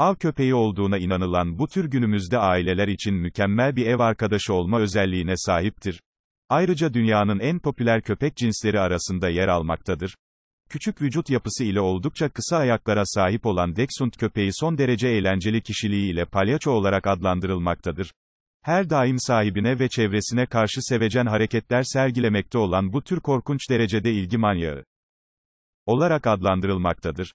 Av köpeği olduğuna inanılan bu tür günümüzde aileler için mükemmel bir ev arkadaşı olma özelliğine sahiptir. Ayrıca dünyanın en popüler köpek cinsleri arasında yer almaktadır. Küçük vücut yapısı ile oldukça kısa ayaklara sahip olan Dachshund köpeği son derece eğlenceli kişiliği ile palyaço olarak adlandırılmaktadır. Her daim sahibine ve çevresine karşı sevecen hareketler sergilemekte olan bu tür korkunç derecede ilgi manyağı olarak adlandırılmaktadır.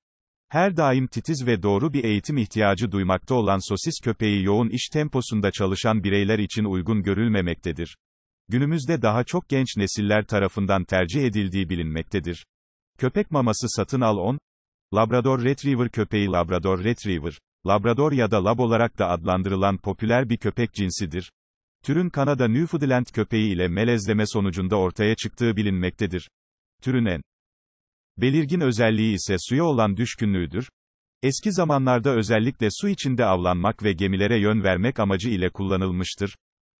Her daim titiz ve doğru bir eğitim ihtiyacı duymakta olan sosis köpeği yoğun iş temposunda çalışan bireyler için uygun görülmemektedir. Günümüzde daha çok genç nesiller tarafından tercih edildiği bilinmektedir. Köpek maması satın al 10. Labrador Retriever köpeği Labrador Retriever, Labrador ya da Lab olarak da adlandırılan popüler bir köpek cinsidir. Türün Kanada Newfoundland köpeği ile melezleme sonucunda ortaya çıktığı bilinmektedir. Türün en Belirgin özelliği ise suya olan düşkünlüğüdür. Eski zamanlarda özellikle su içinde avlanmak ve gemilere yön vermek amacı ile kullanılmıştır.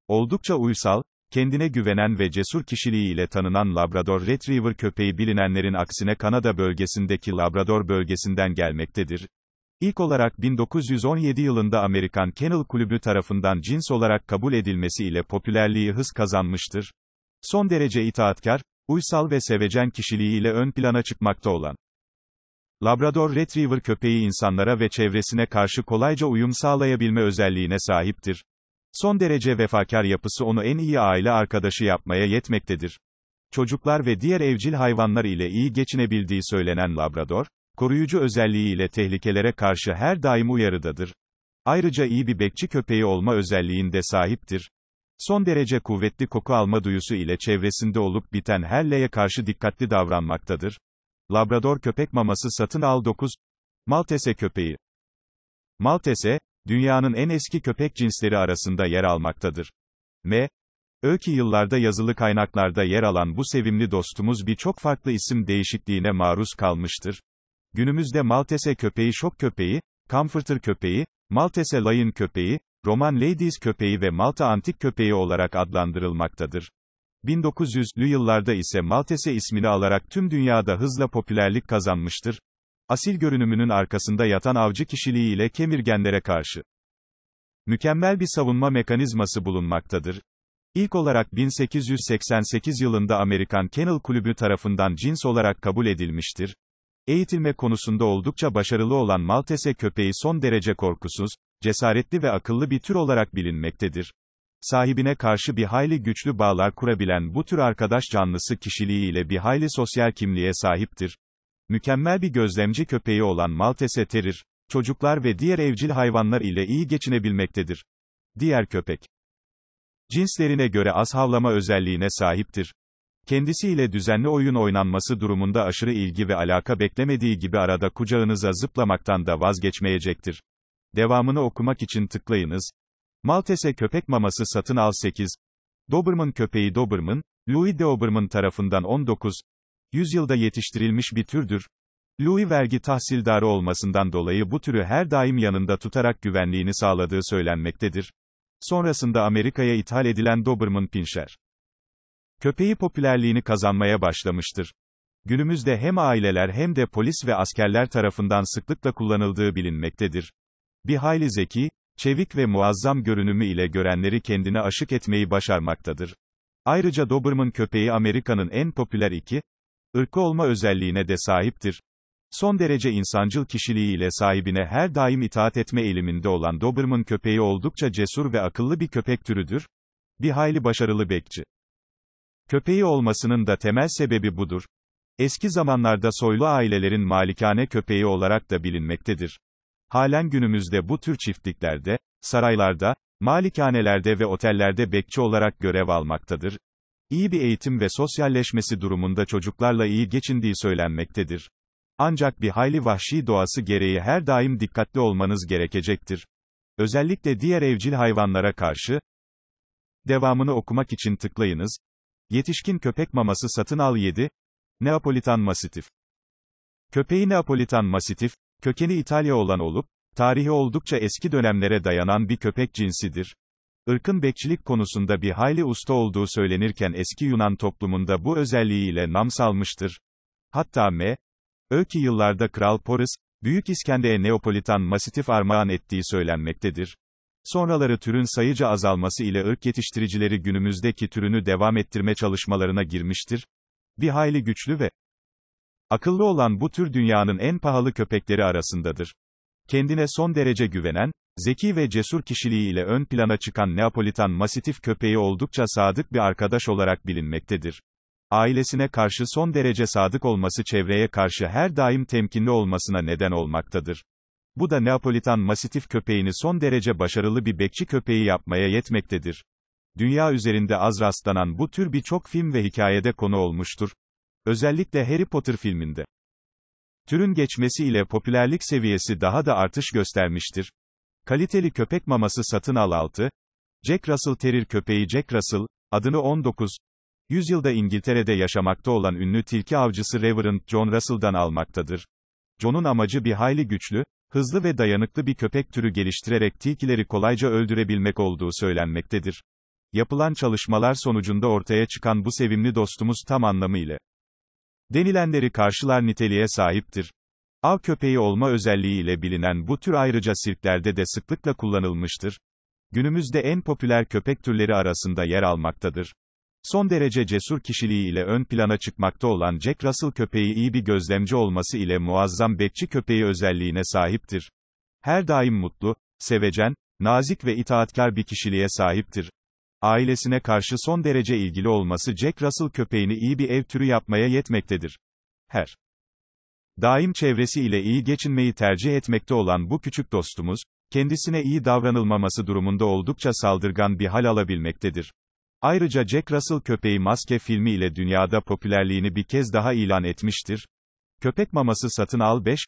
Oldukça uysal, kendine güvenen ve cesur kişiliği ile tanınan Labrador Retriever köpeği bilinenlerin aksine Kanada bölgesindeki Labrador bölgesinden gelmektedir. İlk olarak 1917 yılında Amerikan Kennel Kulübü tarafından cins olarak kabul edilmesi ile popülerliği hız kazanmıştır. Son derece itaatkar, Uysal ve sevecen kişiliğiyle ön plana çıkmakta olan Labrador Retriever köpeği insanlara ve çevresine karşı kolayca uyum sağlayabilme özelliğine sahiptir. Son derece vefakar yapısı onu en iyi aile arkadaşı yapmaya yetmektedir. Çocuklar ve diğer evcil hayvanlar ile iyi geçinebildiği söylenen Labrador, koruyucu özelliği ile tehlikelere karşı her daim uyarıdadır. Ayrıca iyi bir bekçi köpeği olma özelliğinde sahiptir. Son derece kuvvetli koku alma duyusu ile çevresinde olup biten her leğe karşı dikkatli davranmaktadır. Labrador köpek maması satın al 9. Maltese köpeği. Maltese, dünyanın en eski köpek cinsleri arasında yer almaktadır. M. Öki yıllarda yazılı kaynaklarda yer alan bu sevimli dostumuz birçok farklı isim değişikliğine maruz kalmıştır. Günümüzde Maltese köpeği şok köpeği, Comforter köpeği, Maltese Lion köpeği, Roman Ladies köpeği ve Malta antik köpeği olarak adlandırılmaktadır. 1900'lü yıllarda ise Maltese ismini alarak tüm dünyada hızla popülerlik kazanmıştır. Asil görünümünün arkasında yatan avcı kişiliği ile kemirgenlere karşı mükemmel bir savunma mekanizması bulunmaktadır. İlk olarak 1888 yılında Amerikan Kennel Kulübü tarafından cins olarak kabul edilmiştir. Eğitilme konusunda oldukça başarılı olan Maltese köpeği son derece korkusuz, cesaretli ve akıllı bir tür olarak bilinmektedir. Sahibine karşı bir hayli güçlü bağlar kurabilen bu tür arkadaş canlısı kişiliğiyle bir hayli sosyal kimliğe sahiptir. Mükemmel bir gözlemci köpeği olan Maltese Terir, çocuklar ve diğer evcil hayvanlar ile iyi geçinebilmektedir. Diğer köpek cinslerine göre az havlama özelliğine sahiptir. Kendisiyle düzenli oyun oynanması durumunda aşırı ilgi ve alaka beklemediği gibi arada kucağınıza zıplamaktan da vazgeçmeyecektir. Devamını okumak için tıklayınız. Maltese köpek maması satın al 8. Doberman köpeği Doberman, Louis Doberman tarafından 19. Yüzyılda yetiştirilmiş bir türdür. Louis vergi tahsildarı olmasından dolayı bu türü her daim yanında tutarak güvenliğini sağladığı söylenmektedir. Sonrasında Amerika'ya ithal edilen Doberman Pinscher. Köpeği popülerliğini kazanmaya başlamıştır. Günümüzde hem aileler hem de polis ve askerler tarafından sıklıkla kullanıldığı bilinmektedir. Bir hayli zeki, çevik ve muazzam görünümü ile görenleri kendine aşık etmeyi başarmaktadır. Ayrıca Doberman köpeği Amerika'nın en popüler iki, ırkı olma özelliğine de sahiptir. Son derece insancıl kişiliği ile sahibine her daim itaat etme eğiliminde olan Doberman köpeği oldukça cesur ve akıllı bir köpek türüdür. Bir hayli başarılı bekçi. Köpeği olmasının da temel sebebi budur. Eski zamanlarda soylu ailelerin malikane köpeği olarak da bilinmektedir. Halen günümüzde bu tür çiftliklerde, saraylarda, malikanelerde ve otellerde bekçi olarak görev almaktadır. İyi bir eğitim ve sosyalleşmesi durumunda çocuklarla iyi geçindiği söylenmektedir. Ancak bir hayli vahşi doğası gereği her daim dikkatli olmanız gerekecektir. Özellikle diğer evcil hayvanlara karşı. Devamını okumak için tıklayınız. Yetişkin köpek maması satın al 7. Neapolitan Masitif. Köpeği Neapolitan Masitif, Kökeni İtalya olan olup, tarihi oldukça eski dönemlere dayanan bir köpek cinsidir. Irkın bekçilik konusunda bir hayli usta olduğu söylenirken eski Yunan toplumunda bu özelliğiyle nam salmıştır. Hatta M. Öki yıllarda Kral Porus, Büyük İskender'e Neopoli'tan Masitif armağan ettiği söylenmektedir. Sonraları türün sayıca azalması ile ırk yetiştiricileri günümüzdeki türünü devam ettirme çalışmalarına girmiştir. Bir hayli güçlü ve Akıllı olan bu tür dünyanın en pahalı köpekleri arasındadır. Kendine son derece güvenen, zeki ve cesur kişiliğiyle ön plana çıkan Neapolitan Mastif köpeği oldukça sadık bir arkadaş olarak bilinmektedir. Ailesine karşı son derece sadık olması çevreye karşı her daim temkinli olmasına neden olmaktadır. Bu da Neapolitan Mastif köpeğini son derece başarılı bir bekçi köpeği yapmaya yetmektedir. Dünya üzerinde az rastlanan bu tür birçok film ve hikayede konu olmuştur. Özellikle Harry Potter filminde. Türün geçmesi ile popülerlik seviyesi daha da artış göstermiştir. Kaliteli köpek maması satın al 6. Jack Russell Terrier köpeği Jack Russell, adını 19. Yüzyılda İngiltere'de yaşamakta olan ünlü tilki avcısı Reverend John Russell'dan almaktadır. John'un amacı bir hayli güçlü, hızlı ve dayanıklı bir köpek türü geliştirerek tilkileri kolayca öldürebilmek olduğu söylenmektedir. Yapılan çalışmalar sonucunda ortaya çıkan bu sevimli dostumuz tam anlamıyla denilenleri karşılar niteliğe sahiptir. Av köpeği olma özelliğiyle bilinen bu tür ayrıca sirklerde de sıklıkla kullanılmıştır. Günümüzde en popüler köpek türleri arasında yer almaktadır. Son derece cesur kişiliği ile ön plana çıkmakta olan Jack Russell köpeği iyi bir gözlemci olması ile muazzam bekçi köpeği özelliğine sahiptir. Her daim mutlu, sevecen, nazik ve itaatkar bir kişiliğe sahiptir ailesine karşı son derece ilgili olması Jack Russell köpeğini iyi bir ev türü yapmaya yetmektedir. Her daim çevresi ile iyi geçinmeyi tercih etmekte olan bu küçük dostumuz, kendisine iyi davranılmaması durumunda oldukça saldırgan bir hal alabilmektedir. Ayrıca Jack Russell köpeği Maske filmi ile dünyada popülerliğini bir kez daha ilan etmiştir. Köpek maması satın al 5.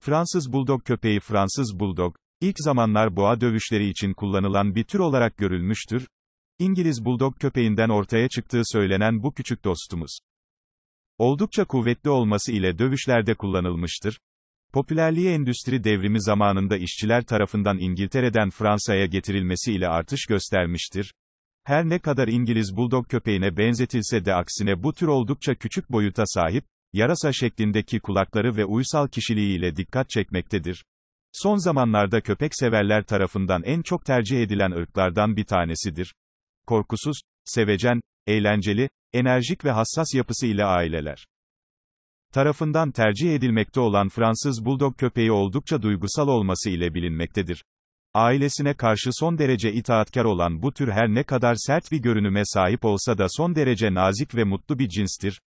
Fransız Bulldog köpeği Fransız Bulldog, ilk zamanlar boğa dövüşleri için kullanılan bir tür olarak görülmüştür, İngiliz Bulldog köpeğinden ortaya çıktığı söylenen bu küçük dostumuz. Oldukça kuvvetli olması ile dövüşlerde kullanılmıştır. Popülerliği endüstri devrimi zamanında işçiler tarafından İngiltere'den Fransa'ya getirilmesi ile artış göstermiştir. Her ne kadar İngiliz Bulldog köpeğine benzetilse de aksine bu tür oldukça küçük boyuta sahip, yarasa şeklindeki kulakları ve uysal kişiliği ile dikkat çekmektedir. Son zamanlarda köpek severler tarafından en çok tercih edilen ırklardan bir tanesidir korkusuz, sevecen, eğlenceli, enerjik ve hassas yapısı ile aileler tarafından tercih edilmekte olan Fransız Bulldog köpeği oldukça duygusal olması ile bilinmektedir. Ailesine karşı son derece itaatkar olan bu tür her ne kadar sert bir görünüme sahip olsa da son derece nazik ve mutlu bir cinstir.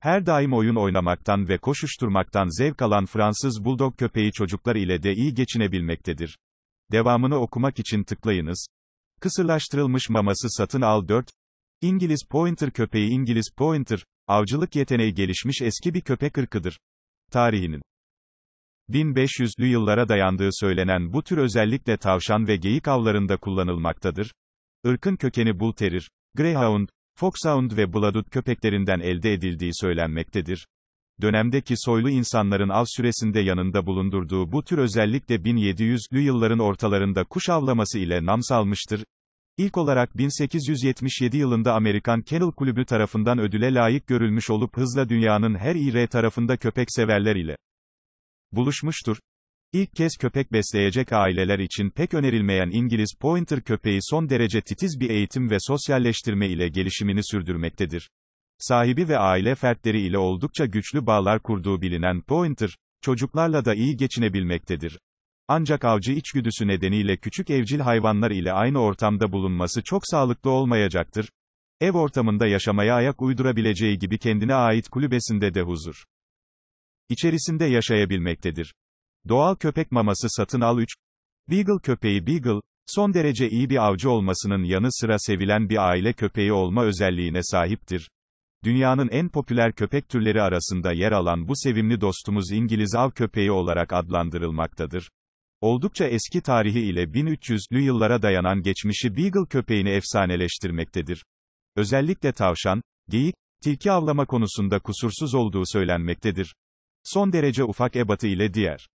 Her daim oyun oynamaktan ve koşuşturmaktan zevk alan Fransız Bulldog köpeği çocuklar ile de iyi geçinebilmektedir. Devamını okumak için tıklayınız. Kısırlaştırılmış maması satın al 4. İngiliz Pointer köpeği İngiliz Pointer, avcılık yeteneği gelişmiş eski bir köpek ırkıdır. Tarihinin 1500'lü yıllara dayandığı söylenen bu tür özellikle tavşan ve geyik avlarında kullanılmaktadır. Irkın kökeni Bull Terrier, Greyhound, Foxhound ve Bloodhound köpeklerinden elde edildiği söylenmektedir dönemdeki soylu insanların av süresinde yanında bulundurduğu bu tür özellikle 1700'lü yılların ortalarında kuş avlaması ile nam salmıştır. İlk olarak 1877 yılında Amerikan Kennel Kulübü tarafından ödüle layık görülmüş olup hızla dünyanın her ire tarafında köpek severler ile buluşmuştur. İlk kez köpek besleyecek aileler için pek önerilmeyen İngiliz Pointer köpeği son derece titiz bir eğitim ve sosyalleştirme ile gelişimini sürdürmektedir sahibi ve aile fertleri ile oldukça güçlü bağlar kurduğu bilinen Pointer, çocuklarla da iyi geçinebilmektedir. Ancak avcı içgüdüsü nedeniyle küçük evcil hayvanlar ile aynı ortamda bulunması çok sağlıklı olmayacaktır. Ev ortamında yaşamaya ayak uydurabileceği gibi kendine ait kulübesinde de huzur içerisinde yaşayabilmektedir. Doğal köpek maması satın al 3. Beagle köpeği Beagle, son derece iyi bir avcı olmasının yanı sıra sevilen bir aile köpeği olma özelliğine sahiptir. Dünyanın en popüler köpek türleri arasında yer alan bu sevimli dostumuz İngiliz av köpeği olarak adlandırılmaktadır. Oldukça eski tarihi ile 1300'lü yıllara dayanan geçmişi Beagle köpeğini efsaneleştirmektedir. Özellikle tavşan, geyik, tilki avlama konusunda kusursuz olduğu söylenmektedir. Son derece ufak ebatı ile diğer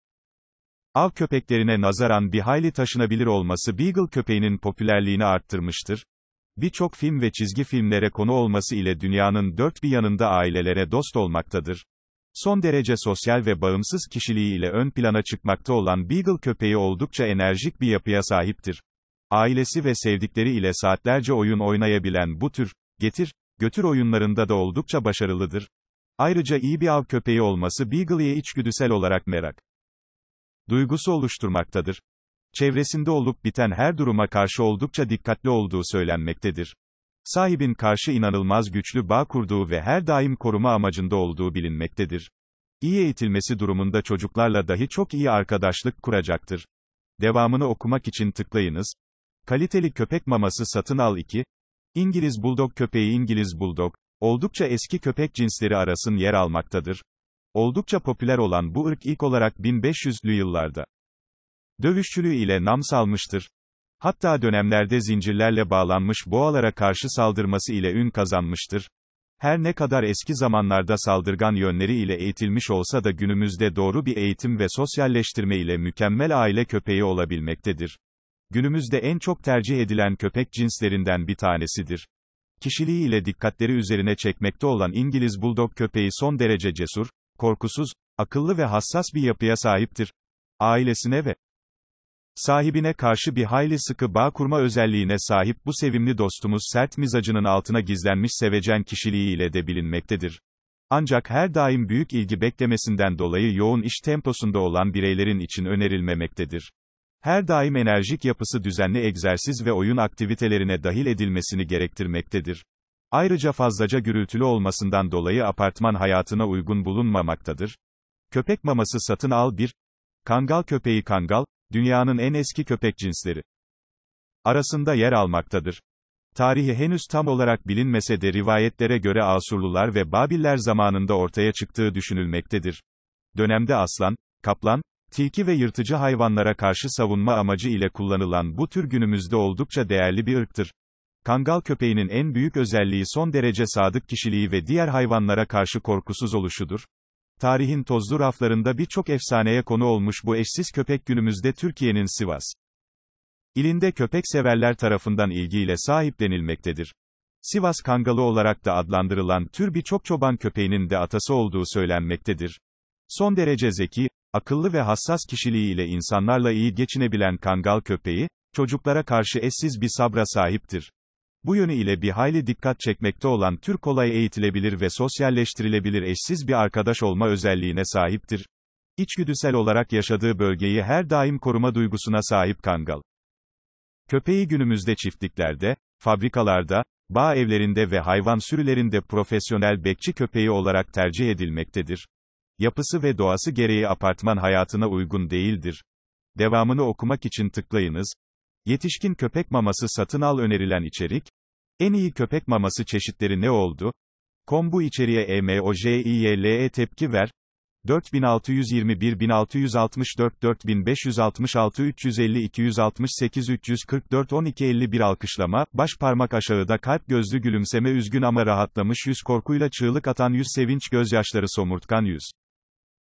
av köpeklerine nazaran bir hayli taşınabilir olması Beagle köpeğinin popülerliğini arttırmıştır. Birçok film ve çizgi filmlere konu olması ile dünyanın dört bir yanında ailelere dost olmaktadır. Son derece sosyal ve bağımsız kişiliği ile ön plana çıkmakta olan Beagle köpeği oldukça enerjik bir yapıya sahiptir. Ailesi ve sevdikleri ile saatlerce oyun oynayabilen bu tür, getir, götür oyunlarında da oldukça başarılıdır. Ayrıca iyi bir av köpeği olması Beagle'ye içgüdüsel olarak merak duygusu oluşturmaktadır çevresinde olup biten her duruma karşı oldukça dikkatli olduğu söylenmektedir. Sahibin karşı inanılmaz güçlü bağ kurduğu ve her daim koruma amacında olduğu bilinmektedir. İyi eğitilmesi durumunda çocuklarla dahi çok iyi arkadaşlık kuracaktır. Devamını okumak için tıklayınız. Kaliteli köpek maması satın al 2. İngiliz Bulldog köpeği İngiliz Bulldog, oldukça eski köpek cinsleri arasın yer almaktadır. Oldukça popüler olan bu ırk ilk olarak 1500'lü yıllarda dövüşçülüğü ile nam salmıştır. Hatta dönemlerde zincirlerle bağlanmış boğalara karşı saldırması ile ün kazanmıştır. Her ne kadar eski zamanlarda saldırgan yönleri ile eğitilmiş olsa da günümüzde doğru bir eğitim ve sosyalleştirme ile mükemmel aile köpeği olabilmektedir. Günümüzde en çok tercih edilen köpek cinslerinden bir tanesidir. Kişiliği ile dikkatleri üzerine çekmekte olan İngiliz Bulldog köpeği son derece cesur, korkusuz, akıllı ve hassas bir yapıya sahiptir. Ailesine ve Sahibine karşı bir hayli sıkı bağ kurma özelliğine sahip bu sevimli dostumuz sert mizacının altına gizlenmiş sevecen kişiliğiyle de bilinmektedir. Ancak her daim büyük ilgi beklemesinden dolayı yoğun iş temposunda olan bireylerin için önerilmemektedir. Her daim enerjik yapısı düzenli egzersiz ve oyun aktivitelerine dahil edilmesini gerektirmektedir. Ayrıca fazlaca gürültülü olmasından dolayı apartman hayatına uygun bulunmamaktadır. Köpek maması satın al bir. Kangal köpeği kangal, dünyanın en eski köpek cinsleri arasında yer almaktadır. Tarihi henüz tam olarak bilinmese de rivayetlere göre Asurlular ve Babiller zamanında ortaya çıktığı düşünülmektedir. Dönemde aslan, kaplan, tilki ve yırtıcı hayvanlara karşı savunma amacı ile kullanılan bu tür günümüzde oldukça değerli bir ırktır. Kangal köpeğinin en büyük özelliği son derece sadık kişiliği ve diğer hayvanlara karşı korkusuz oluşudur. Tarihin tozlu raflarında birçok efsaneye konu olmuş bu eşsiz köpek günümüzde Türkiye'nin Sivas ilinde köpek severler tarafından ilgiyle sahiplenilmektedir. Sivas Kangalı olarak da adlandırılan tür birçok çoban köpeğinin de atası olduğu söylenmektedir. Son derece zeki, akıllı ve hassas kişiliğiyle insanlarla iyi geçinebilen kangal köpeği, çocuklara karşı eşsiz bir sabra sahiptir. Bu yönüyle bir hayli dikkat çekmekte olan Türk kolay eğitilebilir ve sosyalleştirilebilir eşsiz bir arkadaş olma özelliğine sahiptir. İçgüdüsel olarak yaşadığı bölgeyi her daim koruma duygusuna sahip kangal. Köpeği günümüzde çiftliklerde, fabrikalarda, bağ evlerinde ve hayvan sürülerinde profesyonel bekçi köpeği olarak tercih edilmektedir. Yapısı ve doğası gereği apartman hayatına uygun değildir. Devamını okumak için tıklayınız. Yetişkin köpek maması satın al önerilen içerik. En iyi köpek maması çeşitleri ne oldu? Kom bu içeriğe EMOJIYLE tepki ver. 4621 1664 4566 350 268 344 1251 alkışlama, baş parmak aşağıda kalp gözlü gülümseme üzgün ama rahatlamış yüz korkuyla çığlık atan yüz sevinç gözyaşları somurtkan yüz.